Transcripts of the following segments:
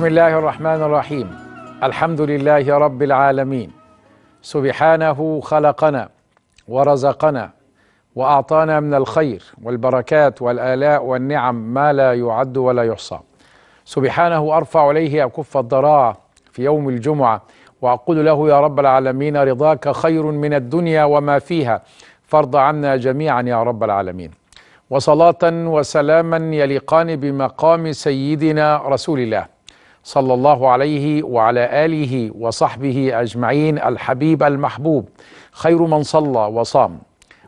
بسم الله الرحمن الرحيم الحمد لله رب العالمين سبحانه خلقنا ورزقنا واعطانا من الخير والبركات والالاء والنعم ما لا يعد ولا يحصى سبحانه ارفع اليه اكف الضراعه في يوم الجمعه واقول له يا رب العالمين رضاك خير من الدنيا وما فيها فارض عنا جميعا يا رب العالمين وصلاه وسلاما يليقان بمقام سيدنا رسول الله صلى الله عليه وعلى آله وصحبه أجمعين الحبيب المحبوب خير من صلى وصام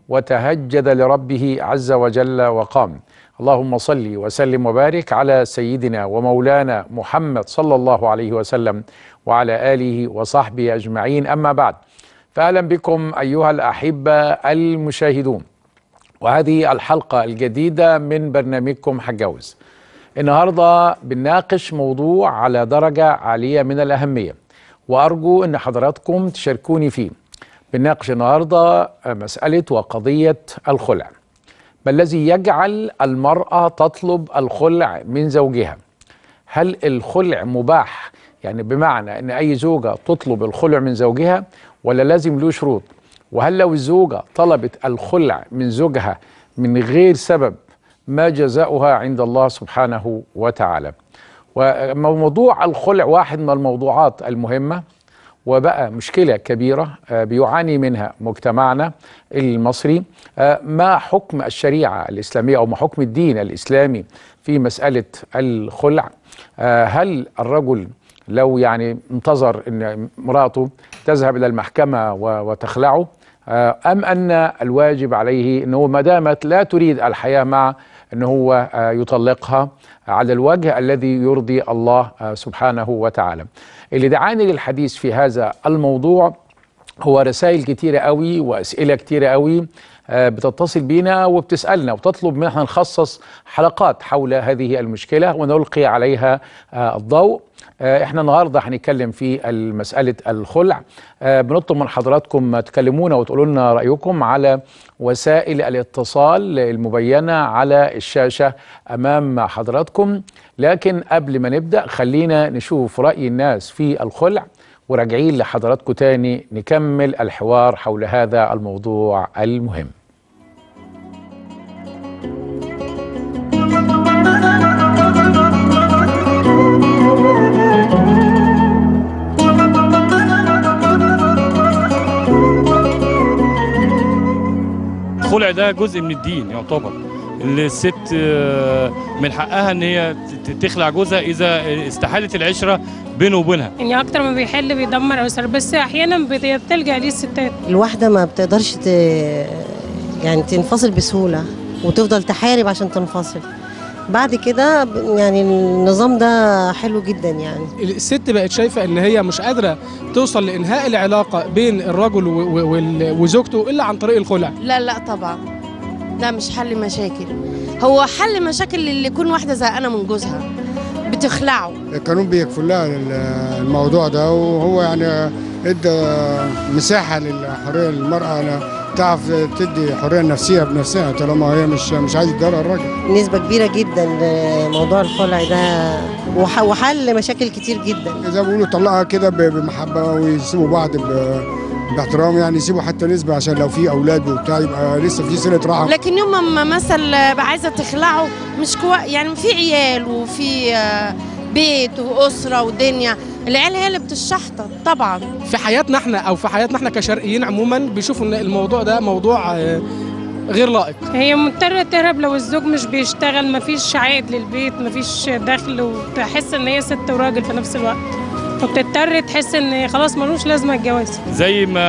وتهجد لربه عز وجل وقام اللهم صل وسلم وبارك على سيدنا ومولانا محمد صلى الله عليه وسلم وعلى آله وصحبه أجمعين أما بعد فأهلا بكم أيها الأحبة المشاهدون وهذه الحلقة الجديدة من برنامجكم حجوز النهارده بنناقش موضوع على درجه عاليه من الاهميه وارجو ان حضراتكم تشاركوني فيه. بنناقش النهارده مساله وقضيه الخلع. ما الذي يجعل المراه تطلب الخلع من زوجها؟ هل الخلع مباح؟ يعني بمعنى ان اي زوجه تطلب الخلع من زوجها ولا لازم له شروط؟ وهل لو الزوجه طلبت الخلع من زوجها من غير سبب ما جزاؤها عند الله سبحانه وتعالى وموضوع الخلع واحد من الموضوعات المهمة وبقى مشكلة كبيرة آه، بيعاني منها مجتمعنا المصري آه، ما حكم الشريعة الإسلامية أو ما حكم الدين الإسلامي في مسألة الخلع آه، هل الرجل لو يعني انتظر أن امرأته تذهب إلى المحكمة وتخلعه أم أن الواجب عليه أنه ما دامت لا تريد الحياة مع ان هو آه، يطلقها على الوجه الذي يرضي الله آه، سبحانه وتعالى اللي دعاني للحديث في هذا الموضوع هو رسائل كتيرة قوي وأسئلة كتيرة قوي آه، بتتصل بينا وبتسألنا وتطلب من احنا نخصص حلقات حول هذه المشكلة ونلقي عليها الضوء آه، احنا النهارده هنتكلم في مساله الخلع آه، بنطلب من حضراتكم تكلمونا وتقولوا لنا رايكم على وسائل الاتصال المبينه على الشاشه امام حضراتكم لكن قبل ما نبدا خلينا نشوف راي الناس في الخلع وراجعين لحضراتكم تاني نكمل الحوار حول هذا الموضوع المهم ده جزء من الدين يعتبر الست آه، من حقها ان هي تخلع جوزها اذا استحالت العشره بينه وبينها يعني اكتر ما بيحل بيدمر اسر بس احيانا بتلجا ليه الستات الواحده ما بتقدرش ت... يعني تنفصل بسهوله وتفضل تحارب عشان تنفصل بعد كده يعني النظام ده حلو جدا يعني الست بقت شايفه ان هي مش قادره توصل لانهاء العلاقه بين الرجل وزوجته الا عن طريق الخلع لا لا طبعا ده مش حل مشاكل هو حل مشاكل اللي يكون واحده زهقانه من جوزها بتخلعه القانون بيكفل لها الموضوع ده وهو يعني ادى مساحه للحريه للمراه تعرف تدي حريه نفسيه بنفسها طالما هي مش مش عايزه تجرأ الراجل. نسبه كبيره جدا لموضوع الخلع ده وحل مشاكل كتير جدا. زي ما بيقولوا طلقها كده بمحبه ويسيبوا بعض باحترام يعني يسيبوا حتى نسبه عشان لو في اولاد وبتاع يبقى لسه في سنه راحه. لكن يوم ما مثل عايزه تخلعه مش كوي يعني في عيال وفي آه، بيت واسره ودنيا العيال هي اللي بتشحطط طبعا في حياتنا احنا او في حياتنا احنا كشرقيين عموما بيشوفوا ان الموضوع ده موضوع آه، غير لائق هي مضطرة تهرب لو الزوج مش بيشتغل مفيش عائد للبيت مفيش دخل وتحس ان هي ست وراجل في نفس الوقت فبتضطر تحس ان خلاص ملوش لازمة الجواز زي ما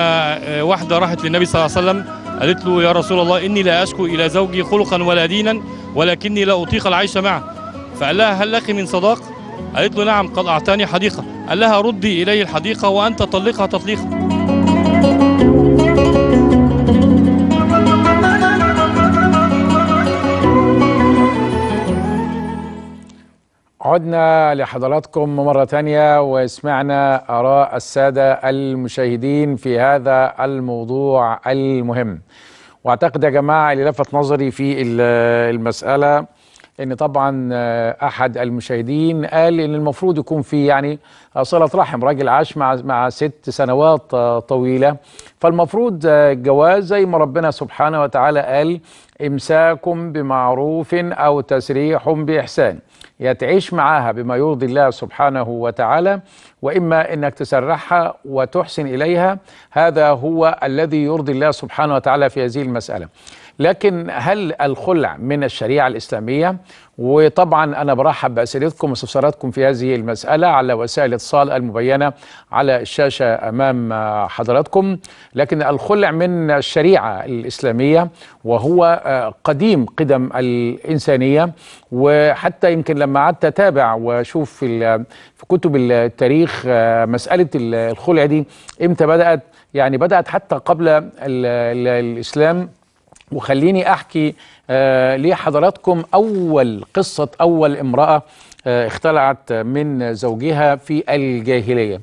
آه، واحدة راحت للنبي صلى الله عليه وسلم قالت له يا رسول الله إني لا أشكو إلى زوجي خلقا ولا دينا ولكني لا أطيق العيش معه فقال لها هل لك من صداق قالت له نعم قد أعطاني حديقة قال لها ردي إلي الحديقة وأنت طلقها تطليقا عدنا لحضراتكم مرة تانية وسمعنا آراء السادة المشاهدين في هذا الموضوع المهم واعتقد يا جماعة اللي لفت نظري في المسألة ان طبعا آه، احد المشاهدين قال ان المفروض يكون في يعني آه، صله رحم راجل عاش مع مع ست سنوات آه، طويله فالمفروض جواز زي ما ربنا سبحانه وتعالى قال امساك بمعروف او تسريح باحسان يا تعيش معاها بما يرضي الله سبحانه وتعالى واما انك تسرحها وتحسن اليها هذا هو الذي يرضي الله سبحانه وتعالى في هذه المساله لكن هل الخلع من الشريعة الإسلامية وطبعا أنا برحب بأسئلتكم واستفساراتكم في هذه المسألة على وسائل الاتصال المبينة على الشاشة أمام حضراتكم لكن الخلع من الشريعة الإسلامية وهو آه، قديم قدم الإنسانية وحتى يمكن لما قعدت أتابع وأشوف في كتب التاريخ آه، مسألة الخلع دي إمتى بدأت يعني بدأت حتى قبل الإسلام وخليني أحكي آه، لحضراتكم أول قصة أول امرأة آه، اختلعت من زوجها في الجاهلية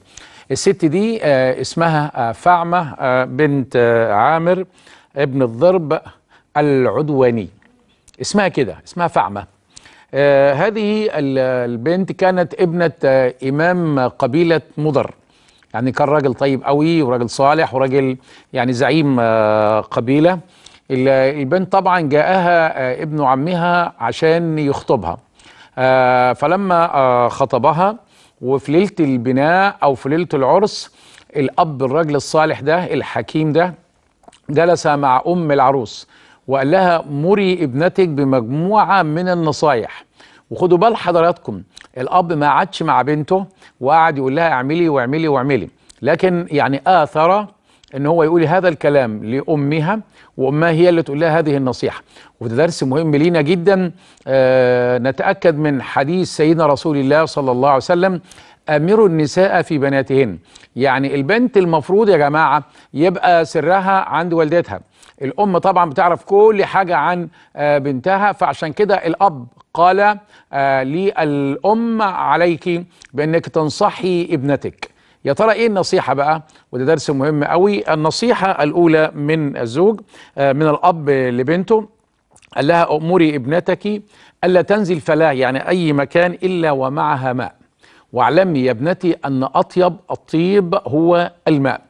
الست دي آه، اسمها فعمة بنت عامر ابن الضرب العدواني اسمها كده اسمها فعمة هذه البنت كانت ابنة إمام قبيلة مضر يعني كان راجل طيب قوي وراجل صالح وراجل يعني زعيم قبيلة البنت طبعا جاءها آه، ابن عمها عشان يخطبها آه، فلما آه، خطبها وفي ليله البناء او في ليله العرس الاب الراجل الصالح ده الحكيم ده جلس مع ام العروس وقال لها مري ابنتك بمجموعه من النصايح وخدوا بال حضراتكم الاب ما عادش مع بنته وقعد يقول لها اعملي واعملي واعملي لكن يعني اثر ان هو يقول هذا الكلام لامها وامها هي اللي تقول لها هذه النصيحه وده درس مهم لينا جدا آه نتاكد من حديث سيدنا رسول الله صلى الله عليه وسلم امروا النساء في بناتهن يعني البنت المفروض يا جماعه يبقى سرها عند والدتها الام طبعا بتعرف كل حاجه عن آه بنتها فعشان كده الاب قال آه للام عليك بانك تنصحي ابنتك يا ترى ايه النصيحه بقى وده درس مهم قوي النصيحه الاولى من الزوج آه، من الاب لبنته قال لها امري ابنتك الا تنزل فلاة يعني اي مكان الا ومعها ماء واعلمي يا ابنتي ان اطيب الطيب هو الماء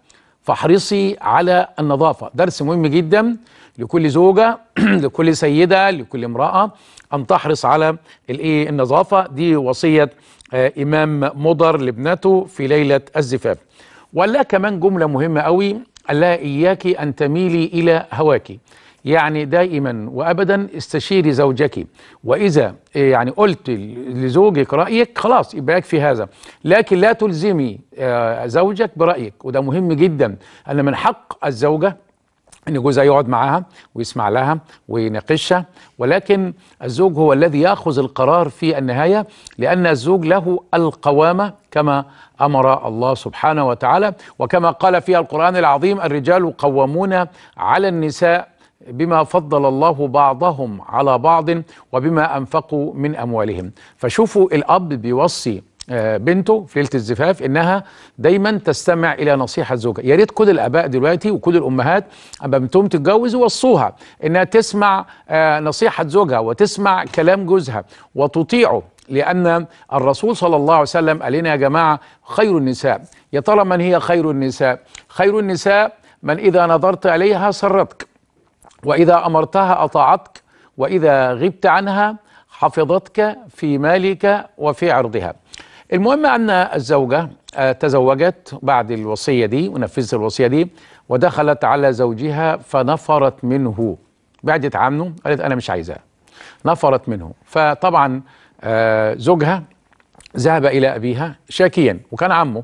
فاحرصي على النظافه درس مهم جدا لكل زوجه لكل سيده لكل امراه ان تحرص على الايه النظافه دي وصيه آه، إمام مضر لابنته في ليلة الزفاف وقال لها كمان جملة مهمة قوي قال لها إياك أن تميلي إلى هواك يعني دائما وابدا استشيري زوجك واذا آه، يعني قلت لزوجك رايك خلاص يبقى في هذا لكن لا تلزمي آه، زوجك برايك وده مهم جدا ان من حق الزوجه ان جوزها يقعد معاها ويسمع لها ويناقشها ولكن الزوج هو الذي ياخذ القرار في النهايه لان الزوج له القوامه كما امر الله سبحانه وتعالى وكما قال فيها القران العظيم الرجال قوامون على النساء بما فضل الله بعضهم على بعض وبما انفقوا من اموالهم فشوفوا الاب بيوصي آه، بنته في ليله الزفاف انها دايما تستمع الى نصيحه زوجها يا ريت كل الاباء دلوقتي وكل الامهات اما بنتهم تتجوز يوصوها انها تسمع آه، نصيحه زوجها وتسمع كلام جوزها وتطيعه لأن الرسول صلى الله عليه وسلم قال لنا يا جماعة خير النساء يا ترى من هي خير النساء خير النساء من إذا نظرت إليها سرتك وإذا أمرتها أطاعتك وإذا غبت عنها حفظتك في مالك وفي عرضها المهم أن الزوجة آه، تزوجت بعد الوصية دي ونفذت الوصية دي ودخلت على زوجها فنفرت منه بعدت عنه قالت أنا مش عايزاه نفرت منه فطبعا آه، زوجها ذهب إلى أبيها شاكيا وكان عمه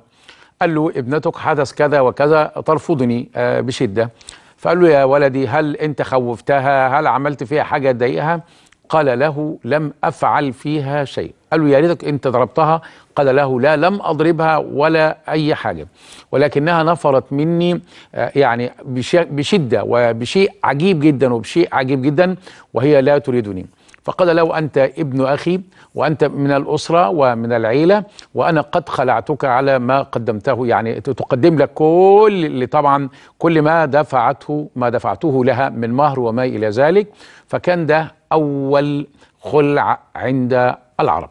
قال له ابنتك حدث كذا وكذا ترفضني آه، بشدة فقال له يا ولدي هل أنت خوفتها هل عملت فيها حاجة تضايقها قال له لم أفعل فيها شيء قال له يا ريتك أنت ضربتها قال له لا لم أضربها ولا أي حاجة ولكنها نفرت مني آه، يعني بشدة وبشيء عجيب جدا وبشيء عجيب جدا وهي لا تريدني فقال له أنت ابن أخي وأنت من الأسرة ومن العيلة وأنا قد خلعتك على ما قدمته يعني تقدم لك كل اللي طبعا كل ما دفعته ما دفعته لها من مهر وما إلى ذلك فكان ده أول خلع عند العرب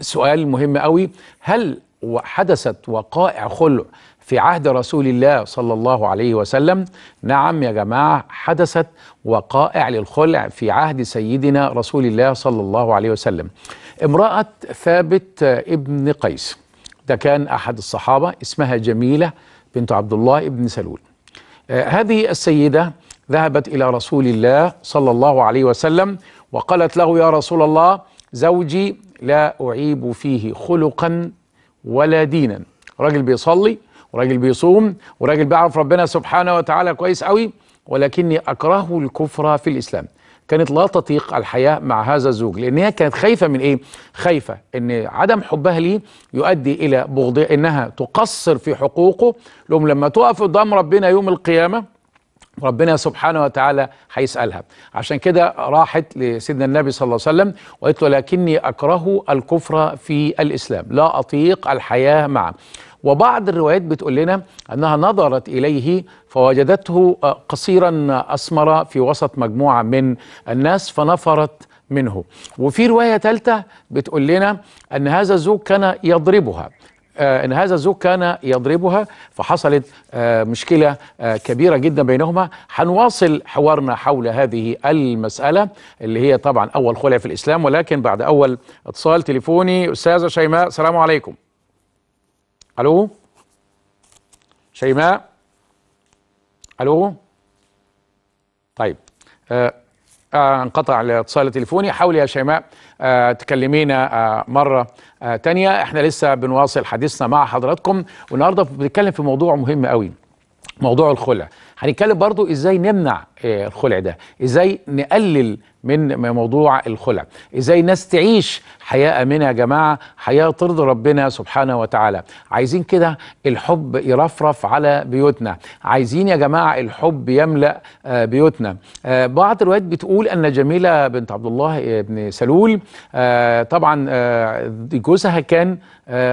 سؤال مهم قوي هل حدثت وقائع خلع في عهد رسول الله صلى الله عليه وسلم نعم يا جماعة حدثت وقائع للخلع في عهد سيدنا رسول الله صلى الله عليه وسلم امرأة ثابت ابن قيس ده كان أحد الصحابة اسمها جميلة بنت عبد الله ابن سلول آه، هذه السيدة ذهبت إلى رسول الله صلى الله عليه وسلم وقالت له يا رسول الله زوجي لا أعيب فيه خلقا ولا دينا راجل بيصلي وراجل بيصوم وراجل بيعرف ربنا سبحانه وتعالى كويس قوي ولكني أكره الكفر في الإسلام كانت لا تطيق الحياة مع هذا الزوج لأن هي كانت خايفة من إيه؟ خايفة إن عدم حبها ليه يؤدي إلى بغض إنها تقصر في حقوقه لهم لما تقف قدام ربنا يوم القيامة ربنا سبحانه وتعالى هيسألها عشان كده راحت لسيدنا النبي صلى الله عليه وسلم وقالت له لكني أكره الكفر في الإسلام لا أطيق الحياة معه وبعض الروايات بتقول لنا أنها نظرت إليه فوجدته قصيرا أسمر في وسط مجموعة من الناس فنفرت منه وفي رواية ثالثة بتقول لنا أن هذا الزوج كان يضربها آه، ان هذا الزوج كان يضربها فحصلت آه، مشكله آه، كبيره جدا بينهما هنواصل حوارنا حول هذه المساله اللي هي طبعا اول خلع في الاسلام ولكن بعد اول اتصال تليفوني استاذه شيماء السلام عليكم الو شيماء الو طيب آه، انقطع الاتصال التليفوني حاولي يا شيماء آه، تكلمينا آه، مرة تانية احنا لسه بنواصل حديثنا مع حضراتكم والنهاردة بنتكلم في موضوع مهم قوي موضوع الخلع هنتكلم برضو ازاي نمنع آه، الخلع ده ازاي نقلل من موضوع الخلع ازاي الناس تعيش حياه امنه يا جماعه حياه ترضي ربنا سبحانه وتعالى عايزين كده الحب يرفرف على بيوتنا عايزين يا جماعه الحب يملا آه، بيوتنا آه، بعض الروايات بتقول ان جميله بنت عبد الله بن سلول طبعا جوزها كان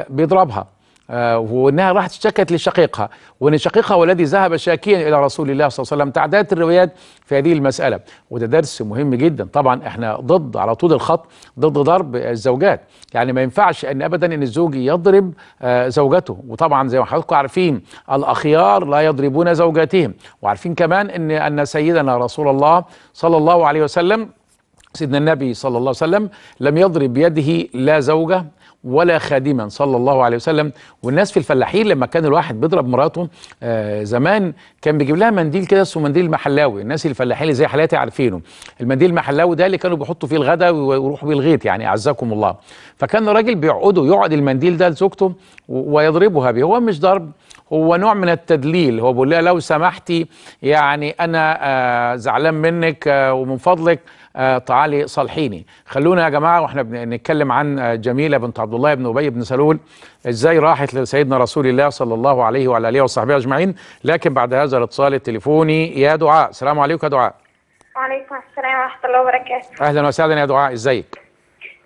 بيضربها آه، وانها راحت اشتكت لشقيقها وان شقيقها والذي ذهب شاكيا الى رسول الله صلى الله عليه وسلم تعدادت الروايات في هذه المساله وده درس مهم جدا طبعا احنا ضد على طول الخط ضد ضرب الزوجات يعني ما ينفعش ان ابدا ان الزوج يضرب آه، زوجته وطبعا زي ما حضراتكم عارفين الاخيار لا يضربون زوجاتهم وعارفين كمان ان ان سيدنا رسول الله صلى الله عليه وسلم سيدنا النبي صلى الله عليه وسلم لم يضرب بيده لا زوجه ولا خادما صلى الله عليه وسلم والناس في الفلاحين لما كان الواحد بيضرب مراته آه زمان كان بيجيب لها منديل كده اسمه منديل محلاوي الناس الفلاحين اللي زي حالاتي عارفينه المنديل المحلاوي ده اللي كانوا بيحطوا فيه الغداء ويروحوا بيه الغيط يعني اعزكم الله فكان الراجل بيقعدوا يقعد المنديل ده لزوجته ويضربها بيه هو مش ضرب هو نوع من التدليل هو بيقول لها لو سمحتي يعني انا آه زعلان منك آه ومن فضلك تعالي آه، صالحيني خلونا يا جماعه واحنا بنتكلم عن آه، جميله بنت عبد الله بن ابي بن سلول ازاي راحت لسيدنا رسول الله صلى الله عليه وعلى اله وصحبه اجمعين لكن بعد هذا الاتصال التليفوني يا دعاء السلام عليكم يا دعاء وعليكم السلام ورحمه الله وبركاته اهلا وسهلا يا دعاء ازيك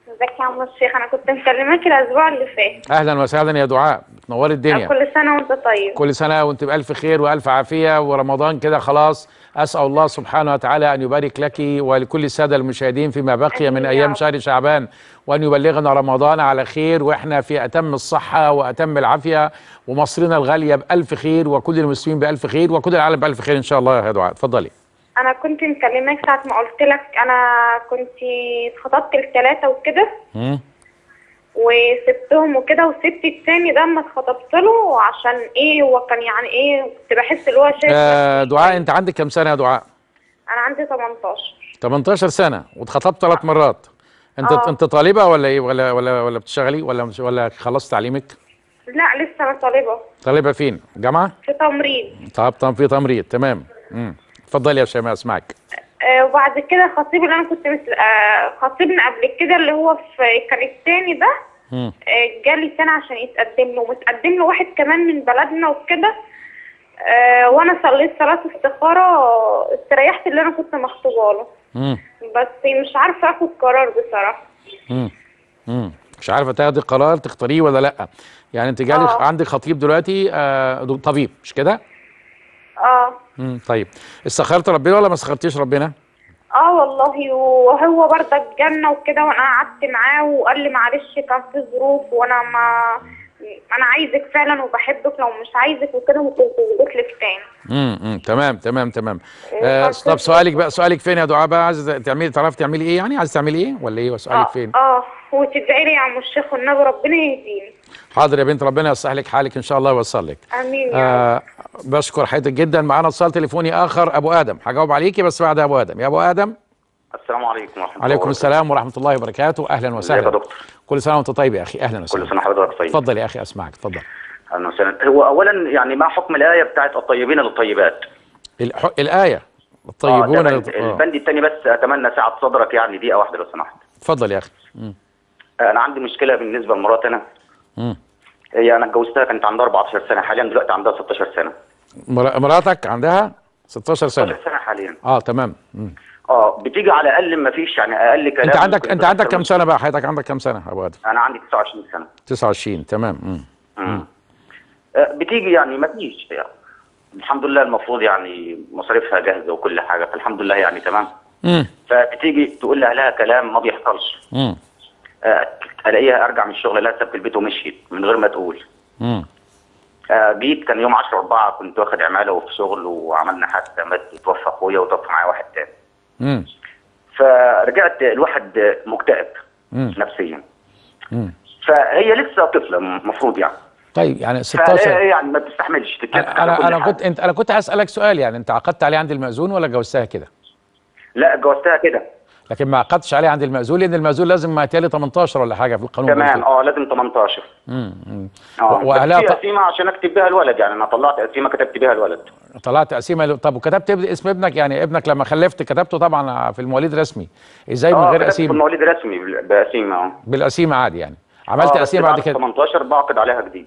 ازيك يا عم الشيخ انا كنت مكلمك الاسبوع اللي فات اهلا وسهلا يا دعاء بتنوري الدنيا كل سنه وانت طيب كل سنه وانت بالف خير والف عافيه ورمضان كده خلاص أسأل الله سبحانه وتعالى أن يبارك لك ولكل السادة المشاهدين فيما بقي من أيام شهر شعبان وأن يبلغنا رمضان على خير وإحنا في أتم الصحة وأتم العافية ومصرنا الغالية بألف خير وكل المسلمين بألف خير وكل العالم بألف خير إن شاء الله يا دعاء اتفضلي أنا كنت مكلمك ساعة ما قلت لك أنا كنت اتخطبت لثلاثة وكده وسبتهم وكده وسبت التاني ده ما اتخطبت له عشان ايه هو كان يعني ايه كنت بحس اللي هو شايف آه دعاء انت عندك كام سنه يا دعاء؟ انا عندي 18 18 سنه واتخطبت ثلاث آه. مرات انت آه. انت طالبه ولا ايه ولا ولا ولا بتشتغلي ولا ولا خلصت تعليمك؟ لا لسه انا طالبه طالبه فين؟ جامعه؟ في تمريض طب طب في تمريض تمام امم اتفضلي يا شيماء اسمعك آه، وبعد كده خطيب اللي انا كنت مثل آه، خطيبنا قبل كده اللي هو في كان التاني ده آه، جالي سنه عشان يتقدم له ومتقدم له واحد كمان من بلدنا وكده آه وانا صليت صلاه استخاره استريحت اللي انا كنت مخطوبه له بس مش عارفه اخد قرار بصراحه مم. مش عارفه تاخدي قرار تختاريه ولا لا يعني انت جالك آه. عندك خطيب دلوقتي آه طبيب مش كده اه مم. طيب استخرت ربنا ولا ما استخرتيش ربنا اه والله وهو برضه اتجنى وكده وانا قعدت معاه وقال لي معلش كان في ظروف وانا ما انا عايزك فعلا وبحبك لو مش عايزك وكده ممكن لك تاني امم تمام تمام تمام إيه، آه طب سؤالك بقى سؤالك فين يا دعاء بقى عايزه تعملي تعرفي تعملي ايه يعني عايزه تعملي ايه ولا ايه سؤالك آه فين اه وتدعي لي يا عم الشيخ والنبي ربنا يهديني حاضر يا بنت ربنا يصلح لك حالك ان شاء الله ويوصل لك امين آه بشكر حضرتك جدا معانا اتصال تليفوني اخر ابو ادم هجاوب عليكي بس بعد ابو ادم يا ابو ادم السلام عليكم ورحمه الله عليكم السلام ورحمه الله وبركاته اهلا وسهلا يا دكتور كل سنه وانت طيب يا اخي اهلا وسهلا كل سنه حضرتك طيب اتفضل يا اخي اسمعك اتفضل اهلا وسهلا هو اولا يعني ما حكم الايه بتاعت الطيبين للطيبات الايه الطيبون آه للط... آه. البند الثاني بس اتمنى سعه صدرك يعني دقيقه واحده لو سمحت اتفضل يا اخي م. انا عندي مشكله بالنسبه لمراتي انا هي إيه، يعني انا اتجوزتها كانت عندها 14 سنه حاليا دلوقتي عندها 16 سنه مراتك عندها 16 سنه 16 سنه حاليا اه تمام مم. اه بتيجي على اقل ما فيش يعني اقل كلام انت عندك انت عندك كام سنه بقى حياتك عندك كام سنه يا ابو ادم انا عندي 29 سنه 29 تمام امم امم بتيجي يعني ما فيش يعني الحمد لله المفروض يعني مصاريفها جاهزه وكل حاجه فالحمد لله يعني تمام امم فبتيجي تقول لها كلام ما بيحصلش امم آه، الاقيها ارجع من الشغل الاقيها سبت البيت ومشيت من غير ما تقول امم جيت كان يوم 10 4 كنت واخد عماله وفي شغل وعملنا حتى مات توفى اخويا وتوفى معايا واحد تاني امم فرجعت الواحد مكتئب نفسيا امم فهي لسه طفله المفروض يعني طيب يعني 16 إيه، إيه، يعني ما بتستحملش انا انا كنت انت انا كنت هسالك سؤال يعني انت عقدت عليه عند المأذون ولا جوزتها كده؟ لا جوزتها كده لكن ما عقدتش عليه عند المأزول لأن المأزول لازم ما يتالي 18 ولا حاجة في القانون تمام اه لازم 18 امم اه في قسيمة عشان أكتب بها الولد يعني أنا طلعت قسيمة كتبت بيها الولد طلعت قسيمة طب وكتبت اسم ابنك يعني ابنك لما خلفت كتبته طبعا في المواليد رسمي ازاي من آه، غير قسيمة؟ في المواليد رسمي بقسيمة اه بالقسيمة عادي يعني عملت قسيمة آه، بعد كده 18 بعقد عليها جديد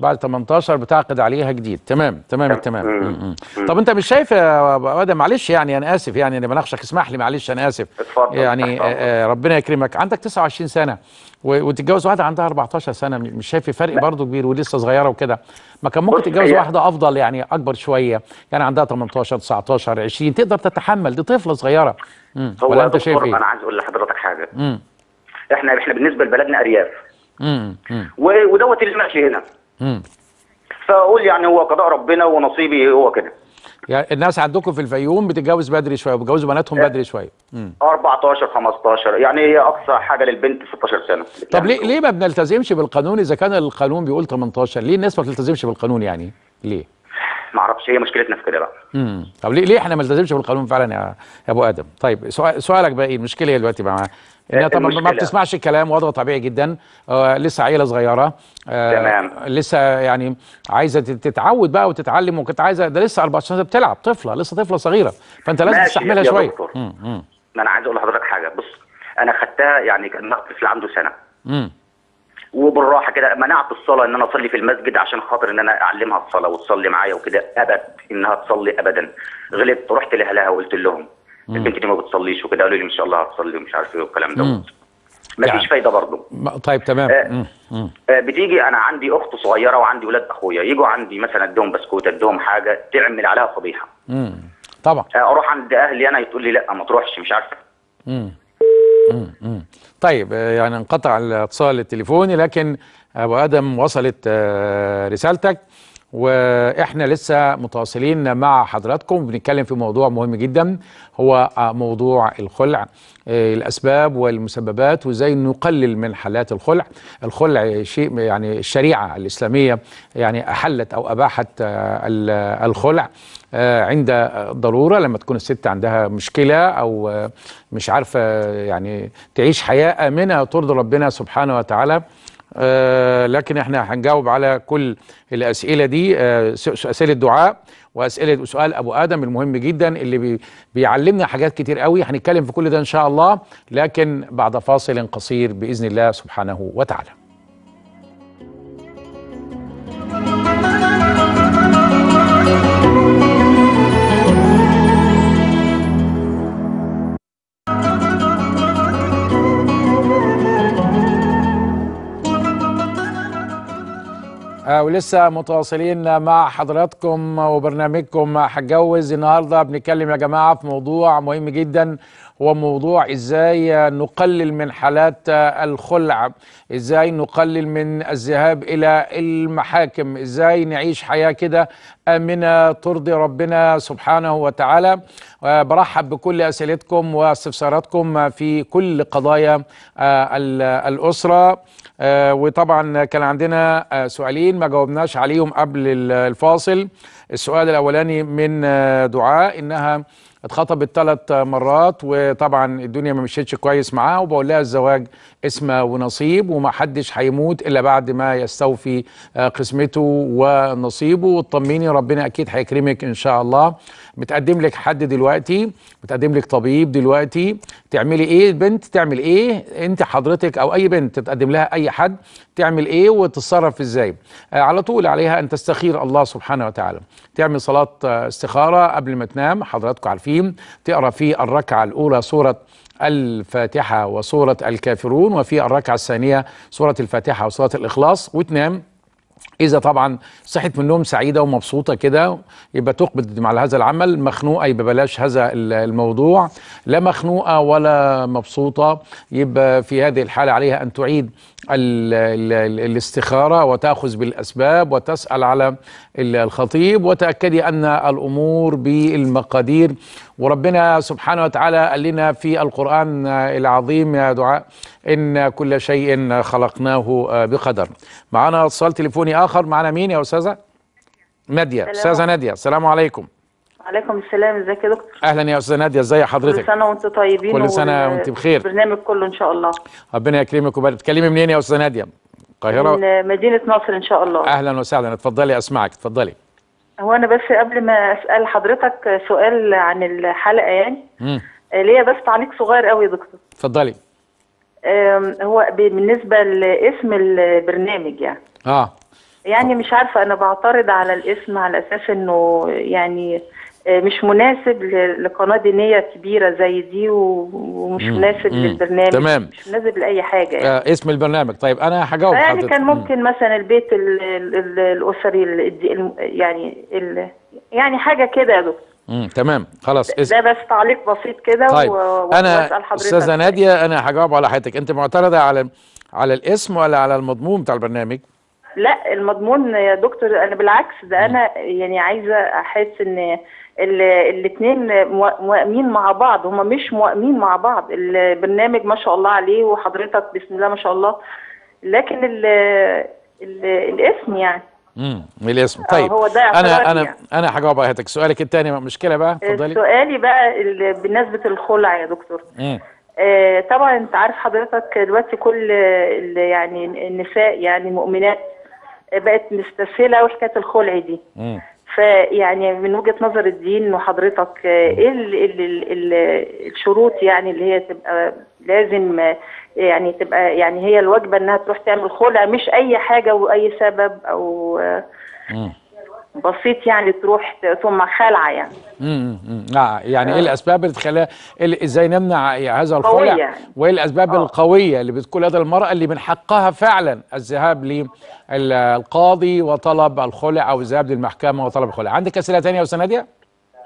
بعد 18 بتعقد عليها جديد تمام تمام التمام طب انت مش شايف يا ادم معلش يعني انا اسف يعني انا بناقشك اسمح لي معلش انا اسف اتفضل يعني آه، آه، ربنا يكرمك عندك 29 سنه وتتجوز واحده عندها 14 سنه مش شايف فرق برضه كبير ولسه صغيره وكده ما كان ممكن تتجوز واحده افضل يعني اكبر شويه يعني عندها 18 19 20 تقدر تتحمل دي طفله صغيره هو ولا انت شايف ايه؟ انا عايز اقول لحضرتك حاجه مم. احنا احنا بالنسبه لبلدنا ارياف امم ودوت اللي ماشي هنا فاقول يعني هو قضاء ربنا ونصيبي هو كده يعني الناس عندكم في الفيوم بتتجوز بدري شويه وبيتجوزوا بناتهم آه. بدري شويه 14 15 يعني هي اقصى حاجه للبنت 16 سنه طب ليه يعني ليه ما بنلتزمش بالقانون اذا كان القانون بيقول 18 ليه الناس ما بتلتزمش بالقانون يعني ليه ما اعرفش هي مشكلتنا في كده بقى امم طب ليه ليه احنا ما نلتزمش بالقانون فعلا يا ابو ادم طيب سؤال سؤالك بقى ايه المشكله دلوقتي معاك انها إيه، طبعا ما بتسمعش الكلام وضع طبيعي جدا آه لسه عيله صغيره آه تمام لسه يعني عايزه تتعود بقى وتتعلم وكنت عايزه ده لسه 14 سنه بتلعب طفله لسه طفله صغيره فانت لازم تستحملها شويه ما انا عايز اقول لحضرتك حاجه بص انا خدتها يعني كان طفل عنده سنه امم وبالراحه كده منعت الصلاه ان انا اصلي في المسجد عشان خاطر ان انا اعلمها الصلاه وتصلي معايا وكده ابد انها تصلي ابدا غلطت رحت لاهلها وقلت لهم البنت دي ما بتصليش وكده قالوا لي ان شاء الله هتصلي ومش عارف ايه والكلام ده ما فيش يعني. فايده برضه طيب تمام آه آه بتيجي انا عندي اخت صغيره وعندي ولاد اخويا يجوا عندي مثلا اديهم بسكوت اديهم حاجه تعمل عليها فضيحه امم طبعا آه اروح عند اهلي انا يقول لي لا ما تروحش مش عارف امم امم طيب آه، يعني انقطع الاتصال التليفوني لكن ابو ادم وصلت آه، رسالتك واحنا لسه متواصلين مع حضراتكم بنتكلم في موضوع مهم جدا هو موضوع الخلع آه، الاسباب والمسببات وازاي نقلل من حالات الخلع الخلع شيء يعني الشريعه الاسلاميه يعني احلت او اباحت آه، الخلع آه، عند ضروره لما تكون الست عندها مشكله او مش عارفه يعني تعيش حياه امنه ترضي ربنا سبحانه وتعالى آه، لكن احنا هنجاوب على كل الاسئله دي آه اسئله دعاء واسئله سؤال ابو ادم المهم جدا اللي بي بيعلمنا حاجات كتير قوي هنتكلم في كل ده ان شاء الله لكن بعد فاصل قصير باذن الله سبحانه وتعالى ولسه متواصلين مع حضراتكم وبرنامجكم هتجوز النهارده بنتكلم يا جماعه في موضوع مهم جدا هو موضوع ازاي نقلل من حالات الخلع ازاي نقلل من الذهاب الى المحاكم ازاي نعيش حياه كده امنه ترضي ربنا سبحانه وتعالى برحب بكل اسئلتكم واستفساراتكم في كل قضايا آه، الاسره آه، وطبعا كان عندنا آه، سؤالين ما جاوبناش عليهم قبل الفاصل السؤال الاولاني من دعاء انها اتخطبت ثلاث مرات وطبعا الدنيا ما مشيتش كويس معاه وبقول لها الزواج اسمه ونصيب وما حدش هيموت الا بعد ما يستوفي آه، قسمته ونصيبه وطمني ربنا اكيد هيكرمك ان شاء الله متقدم لك حد دلوقتي متقدم لك طبيب دلوقتي تعملي ايه البنت تعمل ايه انت حضرتك او اي بنت تتقدم لها اي حد تعمل ايه وتتصرف ازاي آه، على طول عليها ان تستخير الله سبحانه وتعالى تعمل صلاه آه، استخاره قبل ما تنام حضراتكم عارفين تقرا في الركعه الاولى سوره الفاتحه وسوره الكافرون وفي الركعه الثانيه سوره الفاتحه وسوره الاخلاص وتنام إذا طبعا صحت من النوم سعيدة ومبسوطة كده يبقى تقبض على هذا العمل مخنوقة يبقى بلاش هذا الموضوع لا مخنوقة ولا مبسوطة يبقى في هذه الحالة عليها أن تعيد الاستخارة وتأخذ بالأسباب وتسأل على الخطيب وتأكدي أن الأمور بالمقادير وربنا سبحانه وتعالى قال لنا في القرآن العظيم يا دعاء إن كل شيء خلقناه بقدر معنا اتصال تليفوني آخر معنا مين يا أستاذة؟ نادية أستاذة نادية السلام عليكم وعليكم السلام ازيك يا دكتور اهلا يا استاذه ناديه ازي حضرتك كل سنه وانتم طيبين كل سنه وانت بخير البرنامج كله ان شاء الله ربنا يكرمك ويبارك تكلمي منين يا استاذه ناديه القاهره من مدينه نصر ان شاء الله اهلا وسهلا اتفضلي اسمعك اتفضلي هو انا بس قبل ما اسال حضرتك سؤال عن الحلقه يعني امم ليا بس تعليق صغير قوي يا دكتور اتفضلي هو بالنسبه لاسم البرنامج يعني اه يعني مش عارفه انا بعترض على الاسم على اساس انه يعني آه، مش مناسب لقناه دينيه كبيره زي دي ومش مناسب مم. للبرنامج تمام. مش مناسب لاي حاجه يعني. آه اسم البرنامج طيب انا هجاوب يعني كان ممكن مثلا البيت الـ الـ الاسري الـ يعني الـ يعني حاجه كده يا دكتور مم. تمام خلاص ده بس تعليق بسيط كده طيب. انا استاذه ناديه انا هجاوب على حياتك انت معترضه على على الاسم ولا على المضمون بتاع البرنامج لا المضمون يا دكتور انا بالعكس ده انا يعني عايزه احس ان الاثنين موائمين مع بعض هم مش موائمين مع بعض البرنامج ما شاء الله عليه وحضرتك بسم الله ما شاء الله لكن الـ الـ الاسم يعني امم الاسم آه، طيب هو ده انا انا يعني. انا هجاوب على حضرتك سؤالك الثاني مشكله بقى آه، اتفضلي سؤالي بقى بالنسبه للخلع يا دكتور امم آه طبعا انت عارف حضرتك دلوقتي كل يعني النساء يعني مؤمنات بقت مستسهله وحكايه الخلع دي مم. فيعني من وجهه نظر الدين وحضرتك ايه الشروط يعني اللي هي تبقى لازم يعني تبقى يعني هي الواجبه انها تروح تعمل خلع مش اي حاجه واي سبب او مم. بسيط يعني تروح ثم خلع يعني امم يعني ايه الاسباب اللي تخليها ازاي نمنع هذا الخلع وايه الاسباب أوه. القويه اللي بتكون هذا المراه اللي من حقها فعلا الذهاب للقاضي وطلب الخلع او الذهاب للمحكمه وطلب الخلع عندك اسئله ثانيه يا استاذ ناديه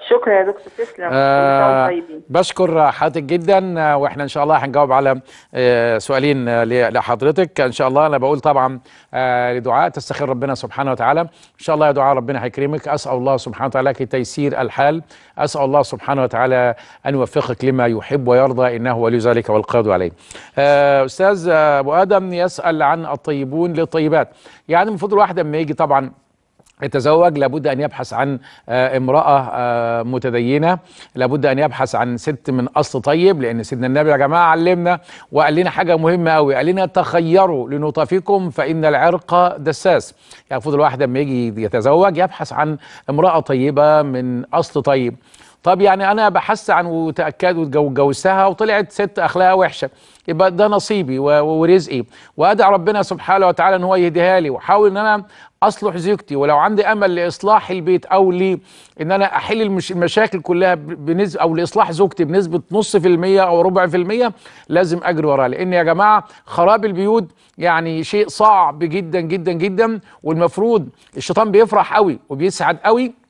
شكرا يا دكتور تسلم آه طيبين بشكر حضرتك جدا آه، واحنا ان شاء الله هنجاوب على آه، سؤالين آه، لحضرتك ان شاء الله انا بقول طبعا لدعاء تستخير ربنا سبحانه وتعالى ان شاء الله يا دعاء ربنا هيكرمك اسال الله سبحانه وتعالى لك تيسير الحال اسال الله سبحانه وتعالى ان يوفقك لما يحب ويرضى انه ولي ذلك والقادر عليه آه استاذ ابو ادم يسال عن الطيبون للطيبات يعني المفروض الواحد لما يجي طبعا يتزوج لابد ان يبحث عن آه، امراه آه، متدينه لابد ان يبحث عن ست من اصل طيب لان سيدنا النبي يا جماعه علمنا وقال لنا حاجه مهمه قوي قال لنا تخيروا لنطفكم فان العرق دساس يعني المفروض الواحد لما يجي يتزوج يبحث عن امراه طيبه من اصل طيب طب يعني انا بحثت عن وتاكد واتجوزتها وطلعت ست اخلاقها وحشه يبقى ده نصيبي ورزقي وادعي ربنا سبحانه وتعالى ان هو يهديها لي واحاول ان انا اصلح زوجتي ولو عندي امل لاصلاح البيت او لي ان انا احل المش المشاكل كلها بنسبه او لاصلاح زوجتي بنسبه نص في المية او ربع في المية لازم اجري وراه لان يا جماعه خراب البيوت يعني شيء صعب جدا جدا جدا والمفروض الشيطان بيفرح قوي وبيسعد قوي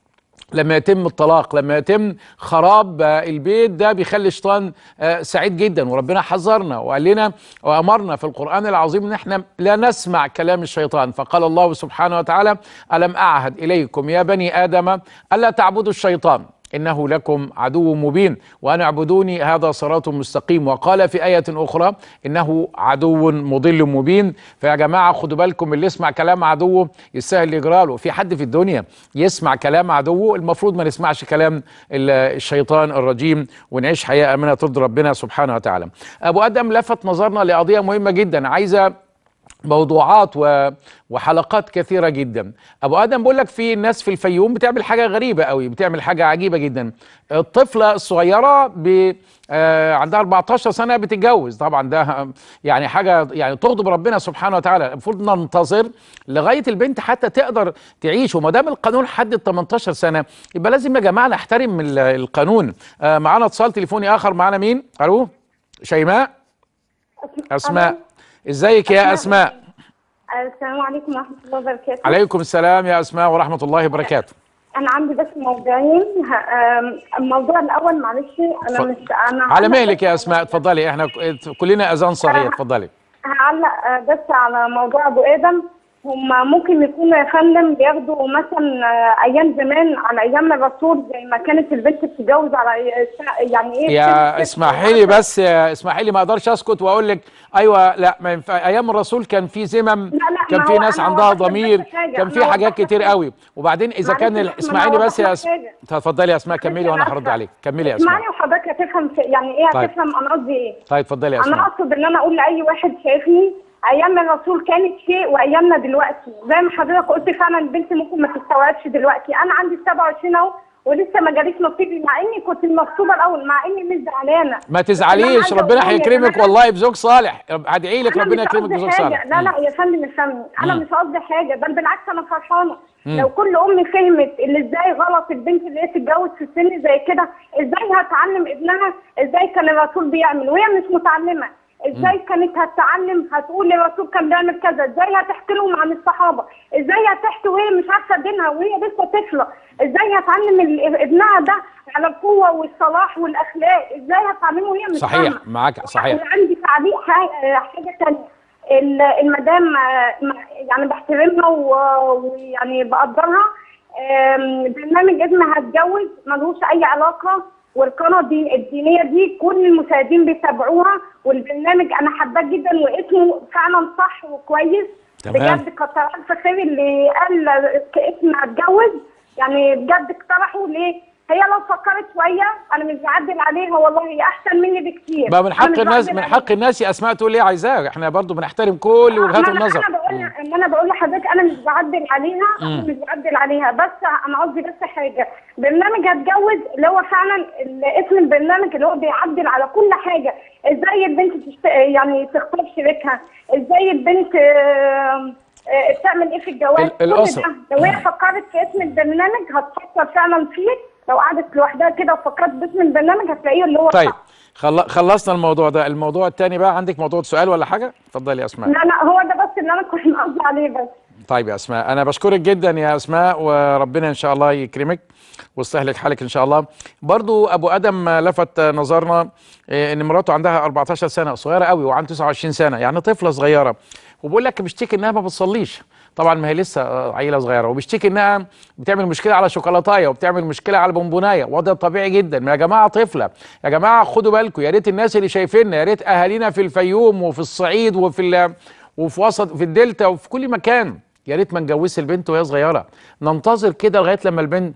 لما يتم الطلاق لما يتم خراب آه، البيت ده بيخلي الشيطان آه، سعيد جدا وربنا حذرنا وقال لنا وامرنا في القران العظيم ان احنا لا نسمع كلام الشيطان فقال الله سبحانه وتعالى الم اعهد اليكم يا بني ادم الا تعبدوا الشيطان إنه لكم عدو مبين وأن اعبدوني هذا صراط مستقيم وقال في آية أخرى إنه عدو مضل مبين فيا جماعة خدوا بالكم اللي يسمع كلام عدوه يستاهل إجراله في حد في الدنيا يسمع كلام عدوه المفروض ما نسمعش كلام الشيطان الرجيم ونعيش حياة آمنة ترضي ربنا سبحانه وتعالى أبو أدم لفت نظرنا لقضية مهمة جدا عايزة موضوعات و... وحلقات كثيره جدا ابو ادم بقول لك في ناس في الفيوم بتعمل حاجه غريبه قوي بتعمل حاجه عجيبه جدا الطفله الصغيره ب... آه عندها 14 سنه بتتجوز طبعا ده يعني حاجه يعني تغضب ربنا سبحانه وتعالى المفروض ننتظر لغايه البنت حتى تقدر تعيش وما دام القانون حدد 18 سنه يبقى لازم يا جماعه نحترم القانون آه معانا اتصال تليفوني اخر معانا مين الو شيماء اسماء ازيك يا اسماء السلام عليكم ورحمه الله وبركاته عليكم السلام يا اسماء ورحمه الله وبركاته انا عندي بس موضوعين الموضوع الاول معلش انا ف... مش انا على مهلك يا اسماء اتفضلي احنا كلنا اذان صغير اتفضلي هعلق آه، بس على موضوع ابو ادم هما ممكن يكونوا يا فندم بياخدوا مثلا آه، ايام زمان على ايام الرسول زي ما كانت البنت بتتجوز على إيه، يعني ايه يا اسمحي لي بس اسمحي لي ما اقدرش اسكت واقول لك ايوه لا ما ينفع ايام الرسول كان في زمم لا لا كان في ناس عندها ضمير كان في حاجات كتير قوي وبعدين اذا كان اسمعيني بس يا اتفضلي يا اسماء كملي وانا هرد عليك كملي يا اسماء اسمعني وحضرتك هتفهم يعني ايه طيب. هتفهم طيب. انا قصدي ايه طيب اتفضلي يا اسماء انا اقصد ان انا اقول لاي واحد شايفني ايام الرسول كانت شيء وايامنا دلوقتي زي ما حضرتك قلت فعلا البنت ممكن ما تستوعبش دلوقتي انا عندي 27 اهو ولسه ما جاليش نصيبي مع اني كنت المخطوبه الاول مع اني مش زعلانه ما تزعليش ربنا هيكرمك والله بزوج صالح هدعي لك ربنا يكرمك بزوج صالح لا لا يا فندم يا فندم انا مش قصدي حاجه بل بالعكس انا فرحانه لو كل ام فهمت اللي ازاي غلط البنت اللي هي تتجوز في سن زي كده ازاي هتعلم ابنها ازاي كان الرسول بيعمل وهي مش متعلمه ازاي كانت هتتعلم هتقول الرسول كان بيعمل كذا ازاي هتحكي لهم عن الصحابه ازاي هتحكي وهي مش عارفه دينها وهي لسه طفله ازاي هتعلم ابنها ده على القوه والصلاح والاخلاق ازاي هتعلمه وهي مش صحيح معاك صحيح عندي تعليق حاجه ثانيه المدام يعني بحترمها ويعني بقدرها برنامج اسمها هتجوز ملوش اي علاقه والقناه دي الدينيه دي كل المشاهدين بيتابعوها والبرنامج انا حباه جدا واسمه فعلا صح وكويس تمام. بجد كتر الف خير اللي قال اسمه اتجوز يعني بجد اقترحوا ليه هي لو فكرت شويه انا مش بعدل عليها والله هي احسن مني بكتير بقى من حق الناس من حق الناس يا اسماء تقول ايه عايزاه احنا برضو بنحترم كل وجهات النظر انا بقول انا بقول لحضرتك انا مش بعدل عليها انا مش بعدل عليها بس انا قصدي بس حاجه برنامج هتجوز اللي هو فعلا اسم البرنامج اللي هو بيعدل على كل حاجه ازاي البنت تشت... يعني تختار شريكها ازاي البنت بتعمل آه، ايه في الجواز الاسره لو هي فكرت في اسم البرنامج هتفكر فعلا فيه لو قعدت لوحدها كده وفكرت باسم البرنامج هتلاقيه اللي هو طيب صح. خلصنا الموضوع ده الموضوع الثاني بقى عندك موضوع سؤال ولا حاجه اتفضلي يا اسماء لا لا هو ده بس اللي انا كنت قصدي عليه بس طيب يا اسماء انا بشكرك جدا يا اسماء وربنا ان شاء الله يكرمك ويصلح حالك ان شاء الله برضو ابو ادم لفت نظرنا آه، ان مراته عندها 14 سنه صغيره قوي وعنده 29 سنه يعني طفله صغيره وبقول لك بيشتكي انها ما بتصليش طبعا ما هي لسه آه، عيله صغيره وبيشتكي انها بتعمل مشكله على شوكولاتايه وبتعمل مشكله على بونبونايه وضع طبيعي جدا ما يا جماعه طفله يا جماعه خدوا بالكم يا ريت الناس اللي شايفيننا يا ريت اهالينا في الفيوم وفي الصعيد وفي وفي وسط في الدلتا وفي كل مكان يا ريت ما نجوزش البنت وهي صغيره ننتظر كده لغايه لما البنت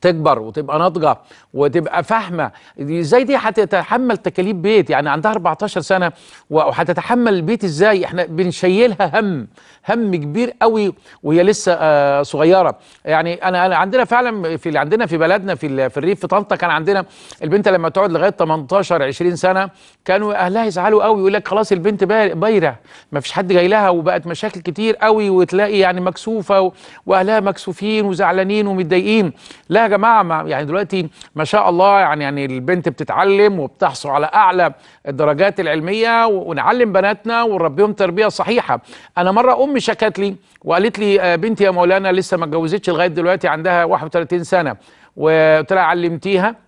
تكبر وتبقى ناضجه وتبقى فاهمه ازاي دي هتتحمل تكاليف بيت يعني عندها 14 سنه وهتتحمل البيت ازاي احنا بنشيلها هم هم كبير قوي وهي لسه آه صغيره يعني انا انا عندنا فعلا في عندنا في بلدنا في في الريف في طنطا كان عندنا البنت لما تقعد لغايه 18 20 سنه كانوا اهلها يزعلوا قوي يقول لك خلاص البنت بايره ما فيش حد جاي لها وبقت مشاكل كتير قوي وتلاقي يعني مكسوفه واهلها مكسوفين وزعلانين ومتضايقين لا يا جماعه يعني دلوقتي ما شاء الله يعني يعني البنت بتتعلم وبتحصل على اعلى الدرجات العلميه ونعلم بناتنا ونربيهم تربيه صحيحه انا مره ام امي شكت لي وقالت لي آه، بنتي يا مولانا لسه ما اتجوزتش لغايه دلوقتي عندها 31 سنه وقلت لها علمتيها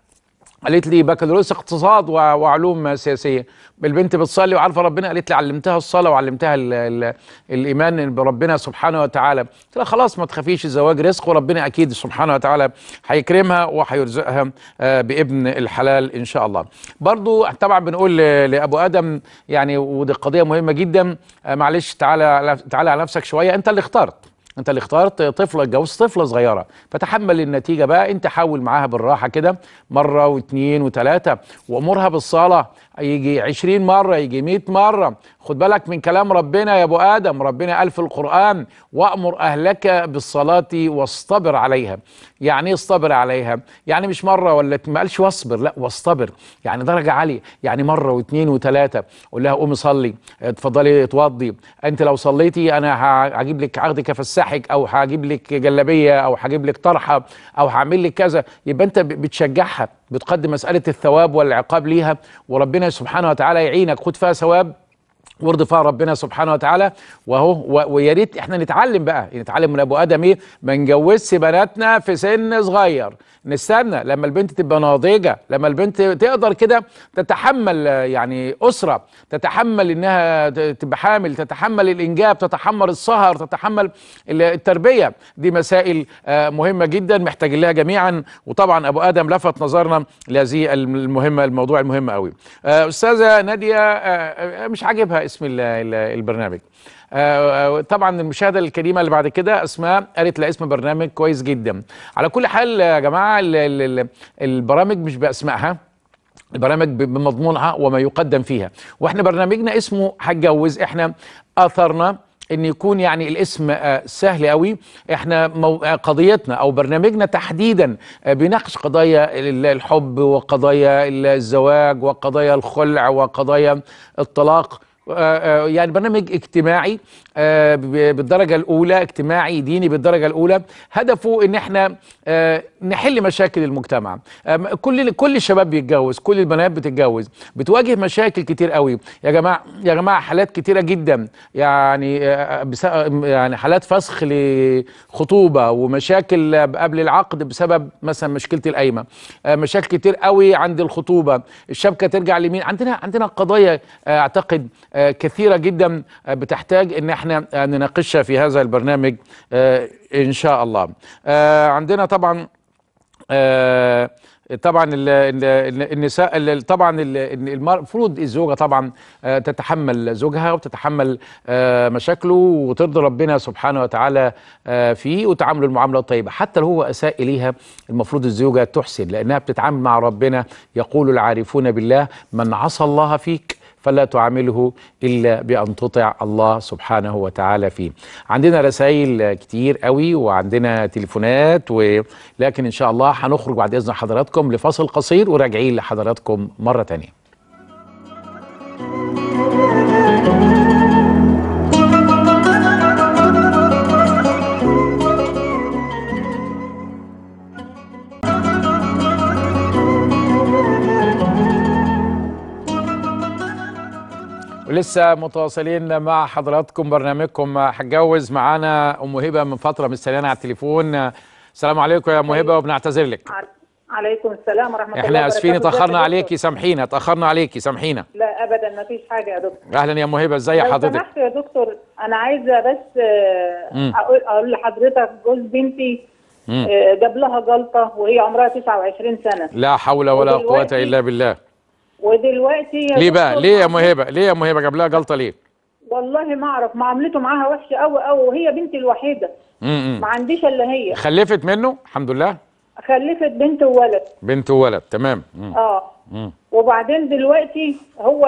قالت لي بكالوريوس اقتصاد وعلوم سياسيه البنت بتصلي وعارفه ربنا قالت لي علمتها الصلاه وعلمتها الـ الـ الايمان بربنا سبحانه وتعالى قلت لها خلاص ما تخافيش الزواج رزق وربنا اكيد سبحانه وتعالى هيكرمها وهيرزقها آه، بابن الحلال ان شاء الله برضو طبعا بنقول لابو ادم يعني ودي قضيه مهمه جدا آه، معلش تعالى تعالى على نفسك شويه انت اللي اخترت انت اللي اخترت طفله اتجوزت طفله صغيره فتحمل النتيجه بقى انت حاول معاها بالراحه كده مره واثنين وثلاثه وامورها بالصلاه يجي 20 مره يجي 100 مره خد بالك من كلام ربنا يا ابو ادم ربنا قال في القران وامر اهلك بالصلاه واصطبر عليها يعني ايه اصطبر عليها يعني مش مره ولا ما قالش واصبر لا واصطبر يعني درجه عاليه يعني مره واثنين وثلاثه قول لها قومي صلي اتفضلي اتوضي انت لو صليتي انا هجيب لك عقد كفسحك او هجيب لك جلابيه او هجيب لك طرحه او هعمل لك كذا يبقى انت بتشجعها بتقدم مساله الثواب والعقاب ليها وربنا سبحانه وتعالى يعينك خد فيها ثواب وارض فيها ربنا سبحانه وتعالى واهو ويا ريت احنا نتعلم بقى نتعلم من ابو ادم ايه ما نجوزش بناتنا في سن صغير نستنى لما البنت تبقى ناضجه لما البنت تقدر كده تتحمل يعني اسره تتحمل انها تبقى حامل تتحمل الانجاب تتحمل السهر تتحمل التربيه دي مسائل آه، مهمه جدا محتاجين لها جميعا وطبعا ابو ادم لفت نظرنا لهذه المهمه الموضوع المهم قوي آه، استاذه ناديه آه، مش عاجبها اسم البرنامج آه، طبعا المشاهده الكريمه اللي بعد كده اسماء قالت لا اسم برنامج كويس جدا على كل حال يا جماعه البرامج مش باسمائها البرامج بمضمونها وما يقدم فيها واحنا برنامجنا اسمه هتجوز احنا اثرنا ان يكون يعني الاسم آه، سهل قوي احنا آه، قضيتنا او برنامجنا تحديدا بيناقش قضايا الحب وقضايا الزواج وقضايا الخلع وقضايا الطلاق آه، آه، يعني برنامج اجتماعي آه، بالدرجه الاولى اجتماعي ديني بالدرجه الاولى هدفه ان احنا آه، نحل مشاكل المجتمع آه، كل كل الشباب بيتجوز كل البنات بتتجوز بتواجه مشاكل كتير قوي يا جماعه يا جماعه حالات كتيره جدا يعني يعني حالات فسخ لخطوبه ومشاكل قبل العقد بسبب مثلا مشكله القايمه مشاكل كتير قوي عند الخطوبه الشبكه ترجع لمين عندنا عندنا قضايا اعتقد كثيره جدا بتحتاج ان احنا احنا نناقشها في هذا البرنامج آه، ان شاء الله آه، عندنا طبعا آه، طبعا النساء طبعا المفروض الزوجه طبعا تتحمل زوجها وتتحمل مشاكله وترضي ربنا سبحانه وتعالى فيه وتعامله المعامله الطيبه حتى لو هو اساء اليها المفروض الزوجه تحسن لانها بتتعامل مع ربنا يقول العارفون بالله من عصى الله فيك فلا تعامله إلا بأن تطع الله سبحانه وتعالى فيه عندنا رسائل كتير قوي وعندنا تليفونات ولكن إن شاء الله هنخرج بعد إذن حضراتكم لفصل قصير وراجعين لحضراتكم مرة تانية ولسه متواصلين مع حضراتكم برنامجكم هتجوز معانا ام هبه من فتره مستنيانا على التليفون السلام عليكم يا ام هبه طيب. وبنعتذر لك عليكم السلام ورحمه الله وبركاته احنا اسفين اتاخرنا عليكي سامحينا اتاخرنا عليكي سامحينا لا ابدا ما فيش حاجه يا دكتور اهلا يا مهبه ازي حضرتك سمحت يا دكتور انا عايزه بس آه، اقول اقول لحضرتك جوز بنتي آه، جاب لها جلطه وهي عمرها 29 سنه لا حول ولا قوه الا بالله ودلوقتي ليه بقى ليه يا مهيبه ليه يا مهيبه جاب لها جلطه ليه والله ما اعرف معاملته معاها وحشه قوي قوي وهي بنتي الوحيده امم ما عنديش الا هي خلفت منه الحمد لله خلفت بنت وولد بنت وولد تمام م. اه م. وبعدين دلوقتي هو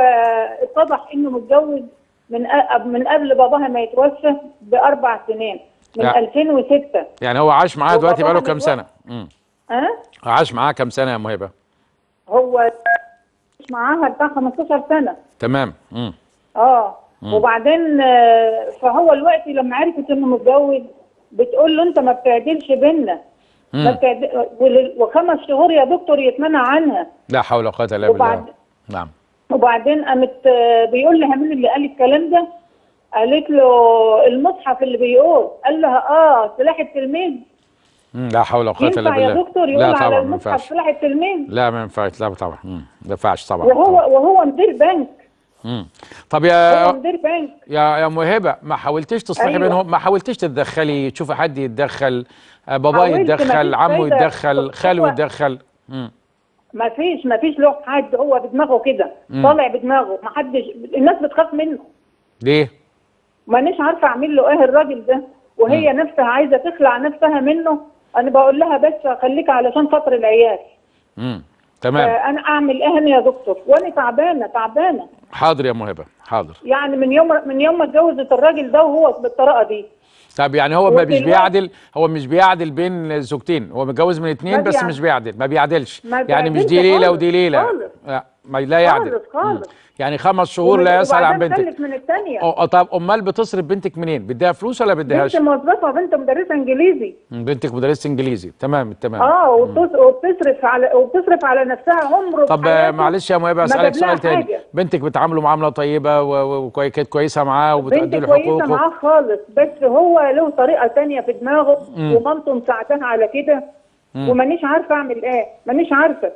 اتضح انه متجوز من من قبل باباها ما يتوفى باربع سنين من يعني 2006 يعني هو عاش معاها دلوقتي بقاله كام سنه امم اه عاش معاها كام سنه يا مهيبه؟ هو معاها بتاع 15 سنه تمام امم اه مم. وبعدين آه، فهو الوقت لما عرفت انه متجوز بتقول له انت ما بتعدلش بينا ما بتعدل وخمس شهور يا دكتور يتمنع عنها لا حول ولا قوه الا بالله نعم وبعدين قامت آه، بيقول لها مين اللي قال الكلام ده؟ قالت له المصحف اللي بيقول قال لها اه سلاح التلميذ لا حول ولا قوه الا بالله يا دكتور يقول لا طبعا على المصحف طلع التلميذ لا ما ينفعش لا طبعا ما ينفعش طبعا وهو طبعا. وهو مدير بنك امم طب يا بنك يا يا موهبه ما حاولتيش تصلحي أيوة. بينهم ما حاولتيش تتدخلي تشوفي حد يتدخل آه، بابا يتدخل عمه يتدخل خاله يتدخل امم ما فيش ما فيش له حد هو بدماغه كده طالع بدماغه ما حدش الناس بتخاف منه ليه؟ مانيش عارفه اعمل له ايه الراجل ده وهي مم. نفسها عايزه تخلع نفسها منه انا بقول لها بس خليك علشان خاطر العيال امم تمام آه، انا اعمل ايه يا دكتور وانا تعبانه تعبانه حاضر يا موهبه حاضر يعني من يوم من يوم ما اتجوزت الراجل ده وهو بالطريقه دي طب يعني هو ما مش بيعدل هو مش بيعدل بين زوجتين هو متجوز من اتنين بس مش بيعدل ما بيعدلش ما يعني مش دي ليله ودي ليله لا آه، ما لا يعدل خالص خالص يعني خمس شهور لا يسأل عن بنتك من الثانيه طب امال بتصرف بنتك منين بتديها فلوس ولا بديهاش؟ بنت موظفه بنت مدرسه انجليزي بنتك مدرسه انجليزي تمام تمام اه وبتصرف على وبتصرف على نفسها عمره طب معلش يا مهيبة اسالك سؤال تاني بنتك بتعامله معامله طيبه وكانت كويسه معاه وبتأدي له حقوقه كويسه معاه خالص بس هو له طريقه تانية في دماغه ومامته مساعداها على كده ومانيش عارفه اعمل ايه مانيش عارفه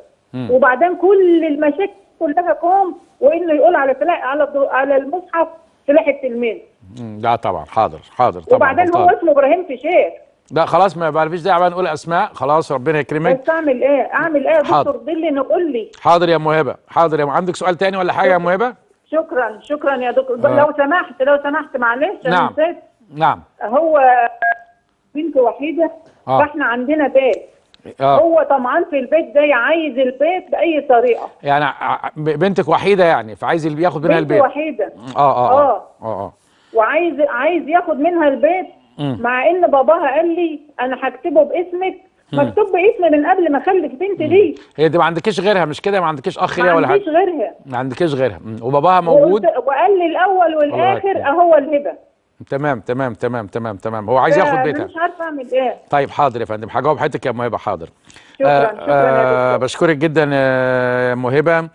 وبعدين كل المشاكل كلها كوم وانه يقول على سلاح على على المصحف سلاح التلميذ لا طبعا حاضر حاضر طبعا وبعدين هو اسمه ابراهيم في شير. لا خلاص ما فيش داعي بقى نقول اسماء خلاص ربنا يكرمك بس اعمل ايه اعمل ايه يا دكتور ضلي نقول لي حاضر يا موهبه حاضر يا م... عندك سؤال تاني ولا حاجه يا موهبه شكرا شكرا يا دكتور آه. لو سمحت لو سمحت معلش نعم نعم هو بنت وحيده آه. فاحنا عندنا بيت آه. هو طمعان في البيت ده عايز البيت باي طريقه يعني بنتك وحيده يعني فعايز ياخد منها البيت وحيده آه،, اه اه اه, آه. آه. وعايز عايز ياخد منها البيت م. مع ان باباها قال لي انا هكتبه باسمك مكتوب باسمي من قبل ما اخلف بنتي دي هي دي ما عندكيش غيرها مش كده ما عندكيش اخ ليها ولا حاجه ما عندكيش غيرها ما عندكيش غيرها وباباها موجود وقال لي الاول والاخر اهو الهبه تمام تمام تمام تمام تمام هو عايز ياخد آه، بيتها مش عارفه اعمل ايه طيب حاضر يا فندم هجاوب حضرتك يا مهبه حاضر شكرا آه شكرا آه بشكرك جدا يا آه، مهبه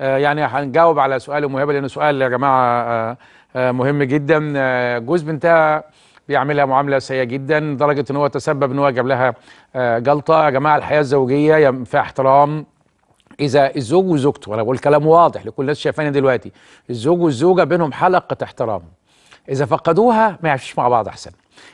آه يعني هنجاوب على سؤال مهبه لانه سؤال يا جماعه آه آه مهم جدا آه، جوز بنتها بيعملها معامله سيئه جدا لدرجه ان هو تسبب ان هو جاب لها آه جلطه يا جماعه الحياه الزوجيه ينفع احترام اذا الزوج وزوجته وانا بقول كلام واضح لكل الناس شايفاني دلوقتي الزوج والزوجه بينهم حلقه احترام اذا فقدوها ما يعيشوش مع بعض احسن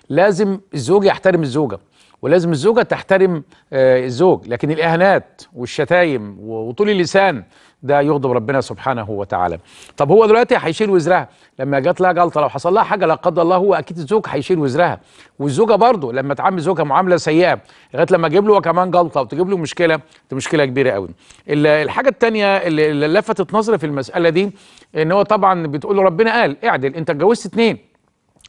لازم الزوج يحترم الزوجه ولازم الزوجه تحترم آه، الزوج لكن الاهانات والشتايم وطول اللسان ده يغضب ربنا سبحانه وتعالى طب هو دلوقتي هيشيل وزرها لما جات لها جلطه لو حصل لها حاجه لا قدر الله هو اكيد الزوج هيشيل وزرها والزوجه برضه لما تعامل زوجها معامله سيئه لغايه لما تجيب له كمان جلطه وتجيب له مشكله دي مشكله كبيره قوي الحاجه الثانيه اللي لفتت نظري في المساله دي ان هو طبعا بتقول له ربنا قال اعدل انت اتجوزت اثنين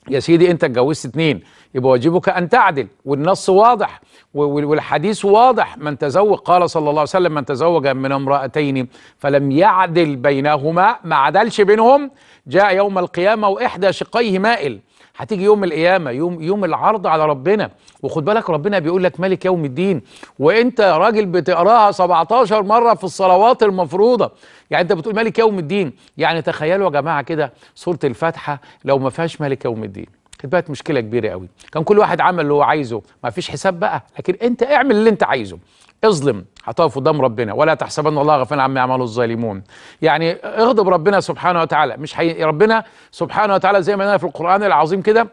يا سيدي انت اتجوزت اتنين يبقى واجبك ان تعدل والنص واضح والحديث واضح من تزوج قال صلى الله عليه وسلم من تزوج من امرأتين فلم يعدل بينهما ما عدلش بينهم جاء يوم القيامة وإحدى شقيه مائل هتيجي يوم القيامه يوم يوم العرض على ربنا وخد بالك ربنا بيقول لك ملك يوم الدين وانت راجل بتقراها 17 مره في الصلوات المفروضه يعني انت بتقول ملك يوم الدين يعني تخيلوا يا جماعه كده سوره الفاتحه لو ما فيهاش ملك يوم الدين كانت بقت مشكله كبيره قوي كان كل واحد عمل اللي هو عايزه ما فيش حساب بقى لكن انت اعمل اللي انت عايزه اظلم هتقف قدام ربنا ولا تحسبن الله غفلا عما يعمله الظالمون يعني اغضب ربنا سبحانه وتعالى مش حي... ربنا سبحانه وتعالى زي ما لنا في القرآن العظيم كده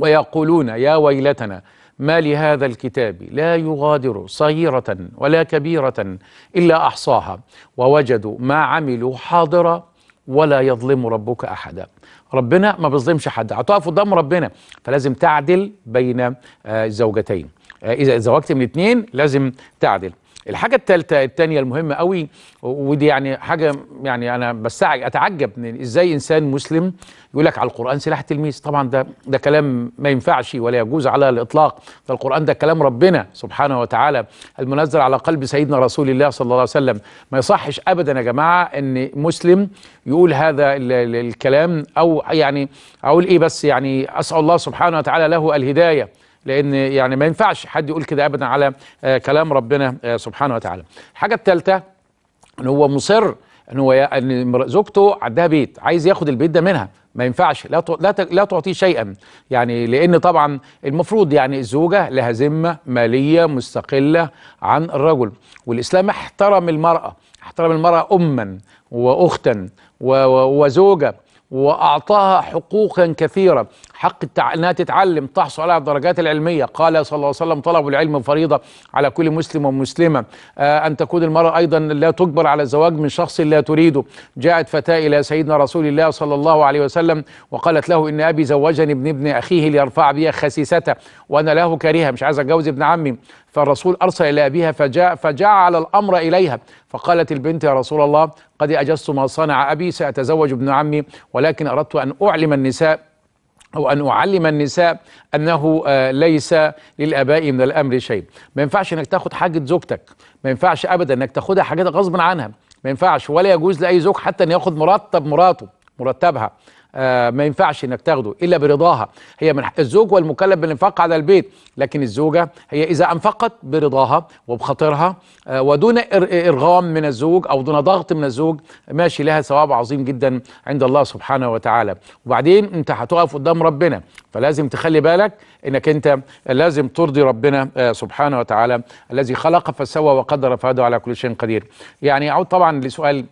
ويقولون يا ويلتنا ما لهذا الكتاب لا يغادر صغيرة ولا كبيرة إلا أحصاها ووجدوا ما عملوا حاضرا ولا يظلم ربك أحدا ربنا ما بيظلمش حد هتقف قدام ربنا فلازم تعدل بين آه، الزوجتين آه، اذا زوجت من اثنين لازم تعدل الحاجة الثالثة الثانية المهمة قوي ودي يعني حاجة يعني أنا بس أتعجب من إزاي إنسان مسلم يقول لك على القرآن سلاح التلميذ طبعا ده ده كلام ما ينفعش ولا يجوز على الإطلاق ده القرآن ده كلام ربنا سبحانه وتعالى المنزل على قلب سيدنا رسول الله صلى الله عليه وسلم ما يصحش أبدا يا جماعة إن مسلم يقول هذا الكلام أو يعني أقول إيه بس يعني أسأل الله سبحانه وتعالى له الهداية لان يعني ما ينفعش حد يقول كده ابدا على آه، كلام ربنا آه، سبحانه وتعالى الحاجه الثالثه ان هو مصر ان هو ان زوجته عندها بيت عايز ياخد البيت ده منها ما ينفعش لا لا لا تعطيه شيئا يعني لان طبعا المفروض يعني الزوجه لها ذمه ماليه مستقله عن الرجل والاسلام احترم المراه احترم المراه اما واختا وزوجه وأعطاها حقوقا كثيرة حق التع... أنها تتعلم تحصل على الدرجات العلمية قال صلى الله عليه وسلم طلب العلم فريضة على كل مسلم ومسلمة آه أن تكون المرأة أيضا لا تجبر على الزواج من شخص لا تريده جاءت فتاة إلى سيدنا رسول الله صلى الله عليه وسلم وقالت له إن أبي زوجني ابن ابن أخيه ليرفع بي خسيسته وأنا له كريهة مش عايز أتجوز ابن عمي فالرسول أرسل إلى أبيها فجاء فجعل الأمر إليها فقالت البنت يا رسول الله قد أجزت ما صنع أبي سأتزوج ابن عمي ولكن أردت أن أعلم النساء أو أن أعلم النساء أنه آه، ليس للآباء من الأمر شيء ما ينفعش أنك تأخذ حاجة زوجتك ما ينفعش أبدا أنك تأخذها حاجات غصبا عنها ما ينفعش ولا يجوز لأي زوج حتى أن يأخذ مرتب مراته مرتبها آه، ما ينفعش انك تاخده الا برضاها هي من الزوج والمكلف بالانفاق على البيت لكن الزوجه هي اذا انفقت برضاها وبخاطرها آه، ودون ارغام من الزوج او دون ضغط من الزوج ماشي لها ثواب عظيم جدا عند الله سبحانه وتعالى وبعدين انت هتقف قدام ربنا فلازم تخلي بالك انك انت لازم ترضي ربنا آه، سبحانه وتعالى الذي خلق فسوى وقدر فهذا على كل شيء قدير يعني اعود طبعا لسؤال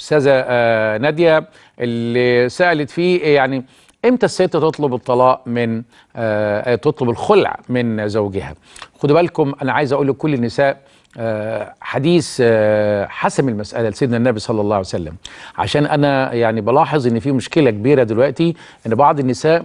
استاذه آه، ناديه اللي سالت فيه إيه يعني امتى الست تطلب الطلاق من آه تطلب الخلع من زوجها خدوا بالكم انا عايز اقول لكل النساء آه حديث آه حسم المساله لسيدنا النبي صلى الله عليه وسلم عشان انا يعني بلاحظ ان في مشكله كبيره دلوقتي ان بعض النساء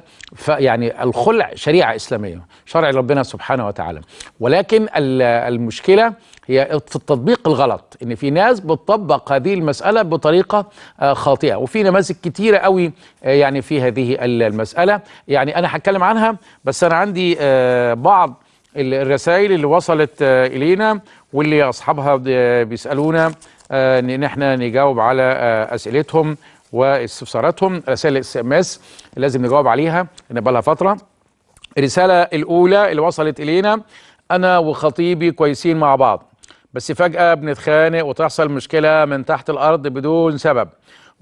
يعني الخلع شريعه اسلاميه شرع ربنا سبحانه وتعالى ولكن المشكله هي في التطبيق الغلط ان في ناس بتطبق هذه المساله بطريقه آه، خاطئه وفي نماذج كتيره قوي آه، يعني في هذه المساله يعني انا هتكلم عنها بس انا عندي آه، بعض الرسائل اللي وصلت الينا واللي اصحابها بيسالونا ان احنا نجاوب على اسئلتهم واستفساراتهم رسائل اس ام اس لازم نجاوب عليها لها فتره الرساله الاولى اللي وصلت الينا انا وخطيبي كويسين مع بعض بس فجأة بنتخانق وتحصل مشكلة من تحت الأرض بدون سبب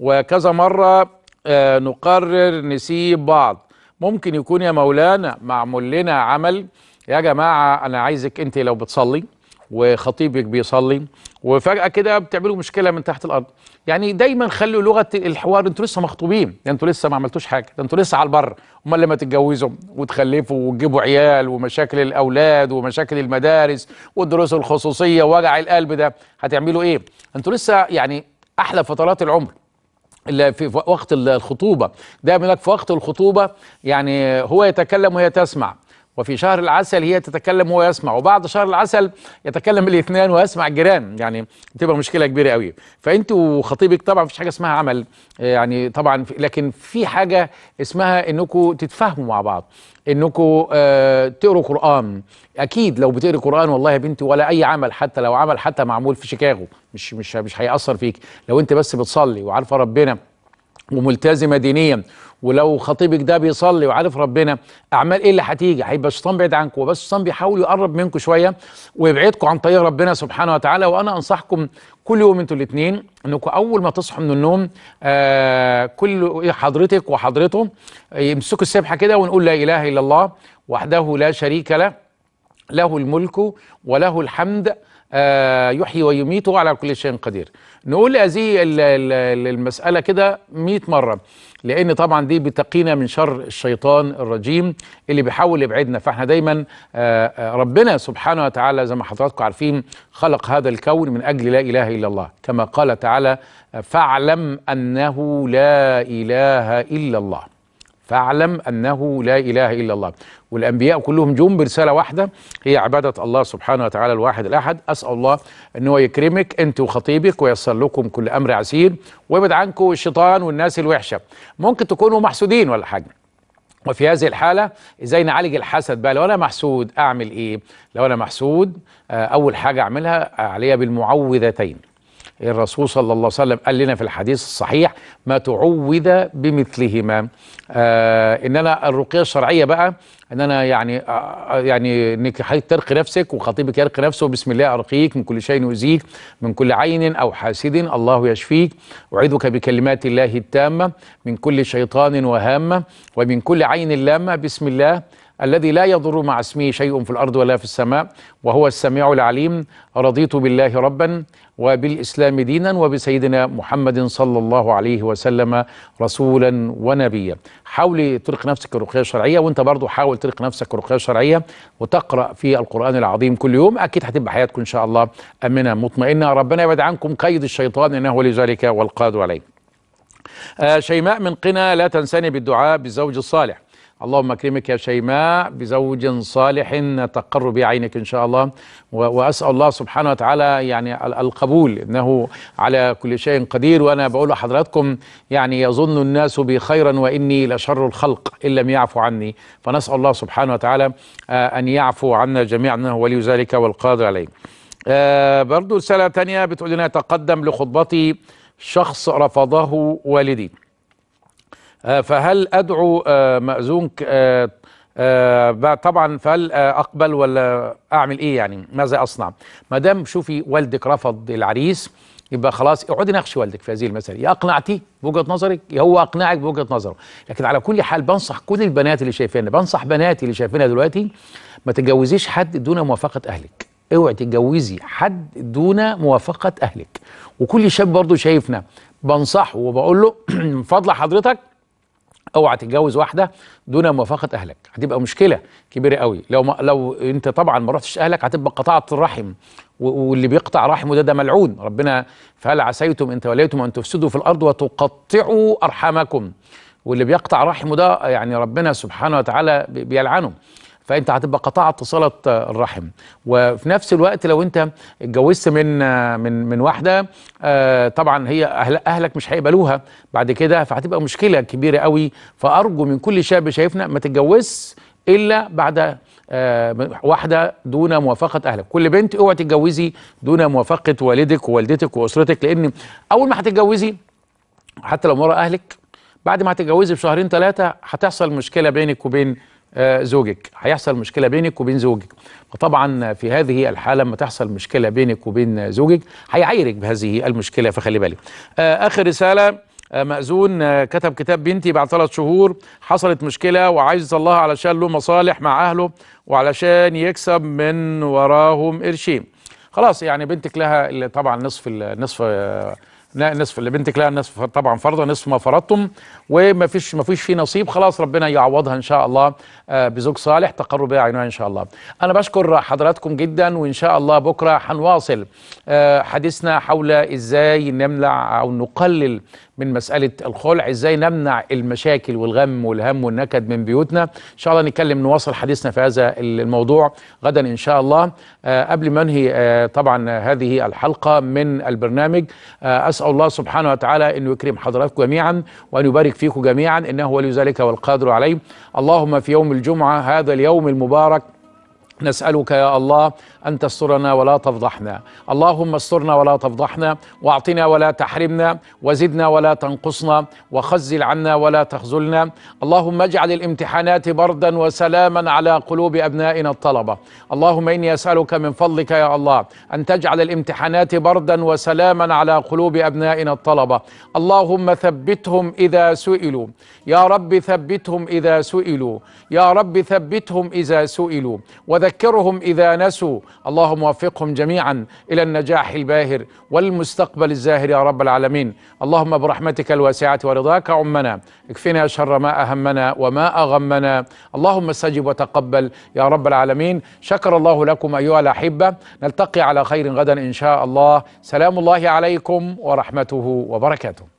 وكذا مرة آه، نقرر نسيب بعض ممكن يكون يا مولانا معمول لنا عمل يا جماعة أنا عايزك أنت لو بتصلي وخطيبك بيصلي وفجاه كده بتعملوا مشكله من تحت الارض يعني دايما خلوا لغه الحوار انتوا لسه مخطوبين يعني انتوا لسه ما عملتوش حاجه انتوا لسه على البر امال لما تتجوزوا وتخلفوا وتجيبوا عيال ومشاكل الاولاد ومشاكل المدارس والدروس الخصوصيه وجع القلب ده هتعملوا ايه انتوا لسه يعني احلى فترات العمر اللي في وقت الخطوبه دايما لك في وقت الخطوبه يعني هو يتكلم وهي تسمع وفي شهر العسل هي تتكلم وهو يسمع وبعد شهر العسل يتكلم الاثنان ويسمع الجيران يعني تبقى مشكله كبيره قوي فانت وخطيبك طبعا مفيش حاجه اسمها عمل آه، يعني طبعا لكن في حاجه اسمها انكم تتفاهموا مع بعض انكم آه تقروا قران اكيد لو بتقري قران والله يا بنتي ولا اي عمل حتى لو عمل حتى معمول في شيكاغو مش مش مش هياثر فيك لو انت بس بتصلي وعارفه ربنا وملتزمه دينيا ولو خطيبك ده بيصلي وعارف ربنا اعمال ايه اللي هتيجي هيبقى الشيطان بعيد عنكم وبس الشيطان بيحاول يقرب منكم شويه ويبعدكم عن طريق ربنا سبحانه وتعالى وانا انصحكم كل يوم انتوا الاثنين انكم اول ما تصحوا من النوم آه كل حضرتك وحضرته يمسكوا السبحه كده ونقول لا اله الا الله وحده لا شريك له له الملك وله الحمد آه، يحيي ويميت وهو على كل شيء قدير نقول هذه المسألة كده 100 مرة لأن طبعا دي بتقينا من شر الشيطان الرجيم اللي بيحاول يبعدنا فاحنا دايما آه، آه، ربنا سبحانه وتعالى زي ما حضراتكم عارفين خلق هذا الكون من أجل لا إله إلا الله كما قال تعالى فاعلم أنه لا إله إلا الله فاعلم أنه لا إله إلا الله والأنبياء كلهم جم برسالة واحدة هي عبادة الله سبحانه وتعالى الواحد الأحد أسأل الله أن هو يكرمك أنت وخطيبك ويسر لكم كل أمر عسير ويبعد عنكم الشيطان والناس الوحشة ممكن تكونوا محسودين ولا حاجة وفي هذه الحالة ازاي نعالج الحسد بقى لو انا محسود اعمل ايه لو انا محسود آه، اول حاجة اعملها عليها بالمعوذتين الرسول صلى الله عليه وسلم قال لنا في الحديث الصحيح ما تعوذ بمثلهما آه انا الرقيه الشرعيه بقى ان انا يعني آه، آه، يعني انك ترقي نفسك وخطيبك يرقي نفسه بسم الله ارقيك من كل شيء يؤذيك من كل عين او حاسد الله يشفيك اعيذك بكلمات الله التامه من كل شيطان وهامه ومن كل عين لامه بسم الله الذي لا يضر مع اسمه شيء في الارض ولا في السماء وهو السميع العليم رضيت بالله ربا وبالاسلام دينا وبسيدنا محمد صلى الله عليه وسلم رسولا ونبيا حاولي ترق نفسك رقيه شرعيه وانت برضو حاول ترق نفسك رقيه شرعيه وتقرا في القران العظيم كل يوم اكيد هتبقى حياتكم ان شاء الله امنه مطمئنه ربنا يبعد عنكم قيد الشيطان انه لذلك والقاد عليه آه شيماء من قنا لا تنساني بالدعاء بالزوج الصالح اللهم اكرمك يا شيماء بزوج صالح تقر بعينك ان شاء الله واسال الله سبحانه وتعالى يعني القبول انه على كل شيء قدير وانا بقول لحضراتكم يعني يظن الناس بي خيرا واني لشر الخلق ان لم يعفوا عني فنسال الله سبحانه وتعالى آه، ان يعفو عنا جميعا انه ولي ذلك والقادر عليه. آه، برضه رساله ثانيه بتقول لنا تقدم لخطبتي شخص رفضه والدي آه، فهل ادعو آه، مأذون آه، طبعا فهل اقبل ولا اعمل ايه يعني ماذا اصنع ما دام شوفي والدك رفض العريس يبقى خلاص اقعدي ناقشي والدك في هذه المساله يا اقنعتي بوجهه نظرك يا هو اقنعك بوجهه نظره لكن على كل حال بنصح كل البنات اللي شايفينها بنصح بناتي اللي شايفينها دلوقتي ما تتجوزيش حد دون موافقه اهلك اوعي تتجوزي حد دون موافقه اهلك وكل شاب برضه شايفنا بنصحه وبقول له من فضل حضرتك اوعى تتجوز واحده دون موافقه اهلك هتبقى مشكله كبيره قوي لو ما لو انت طبعا ما رحتش اهلك هتبقى قطعت الرحم واللي بيقطع رحمه ده ده ملعون ربنا فهل عسيتم ان توليتم ان تفسدوا في الارض وتقطعوا ارحامكم واللي بيقطع رحمه ده يعني ربنا سبحانه وتعالى بيلعنه فانت هتبقى قطعت صله الرحم وفي نفس الوقت لو انت اتجوزت من من من واحده آه، طبعا هي أهل اهلك مش هيقبلوها بعد كده فهتبقى مشكله كبيره قوي فارجو من كل شاب شايفنا ما تتجوزش الا بعد آه، واحده دون موافقه اهلك كل بنت اوعي تتجوزي دون موافقه والدك ووالدتك واسرتك لان اول ما هتتجوزي حتى لو مرة اهلك بعد ما هتتجوزي بشهرين ثلاثه هتحصل مشكله بينك وبين آه، زوجك هيحصل مشكله بينك وبين زوجك فطبعا في هذه الحاله لما تحصل مشكله بينك وبين زوجك هيعايرك بهذه المشكله فخلي بالك آه، اخر رساله آه، مأذون كتب كتاب بنتي بعد ثلاث شهور حصلت مشكلة وعايز الله علشان له مصالح مع أهله وعلشان يكسب من وراهم قرشين خلاص يعني بنتك لها طبعا نصف النصف نصف اللي بنتك لها النصف طبعا فرضا نصف ما فرضتم وما فيش ما فيش فيه نصيب خلاص ربنا يعوضها ان شاء الله آه، بزوج صالح تقرب بها عينها ان شاء الله انا بشكر حضراتكم جدا وان شاء الله بكره هنواصل آه، حديثنا حول ازاي نمنع او نقلل من مساله الخلع ازاي نمنع المشاكل والغم والهم والنكد من بيوتنا ان شاء الله نتكلم نواصل حديثنا في هذا الموضوع غدا ان شاء الله آه، قبل ما انهي آه، طبعا هذه الحلقه من البرنامج آه، اسال الله سبحانه وتعالى انه يكرم حضراتكم جميعا وان يبارك فيكم جميعا انه ولي ذلك والقادر عليه اللهم في يوم الجمعه هذا اليوم المبارك نسألك يا الله أن تسترنا ولا تفضحنا اللهم استرنا ولا تفضحنا واعطنا ولا تحرمنا وزدنا ولا تنقصنا وخزل عنا ولا تخزلنا اللهم اجعل الامتحانات بردا وسلاما على قلوب أبنائنا الطلبة اللهم إني أسألك من فضلك يا الله أن تجعل الامتحانات بردا وسلاما على قلوب أبنائنا الطلبة اللهم ثبتهم إذا سئلوا يا رب ثبتهم إذا سئلوا يا رب ثبتهم إذا سئلوا وذكر وذكرهم إذا نسوا اللهم وفقهم جميعا إلى النجاح الباهر والمستقبل الزاهر يا رب العالمين اللهم برحمتك الواسعة ورضاك عمنا اكفنا شر ما أهمنا وما أغمنا اللهم استجب وتقبل يا رب العالمين شكر الله لكم أيها الأحبة نلتقي على خير غدا إن شاء الله سلام الله عليكم ورحمته وبركاته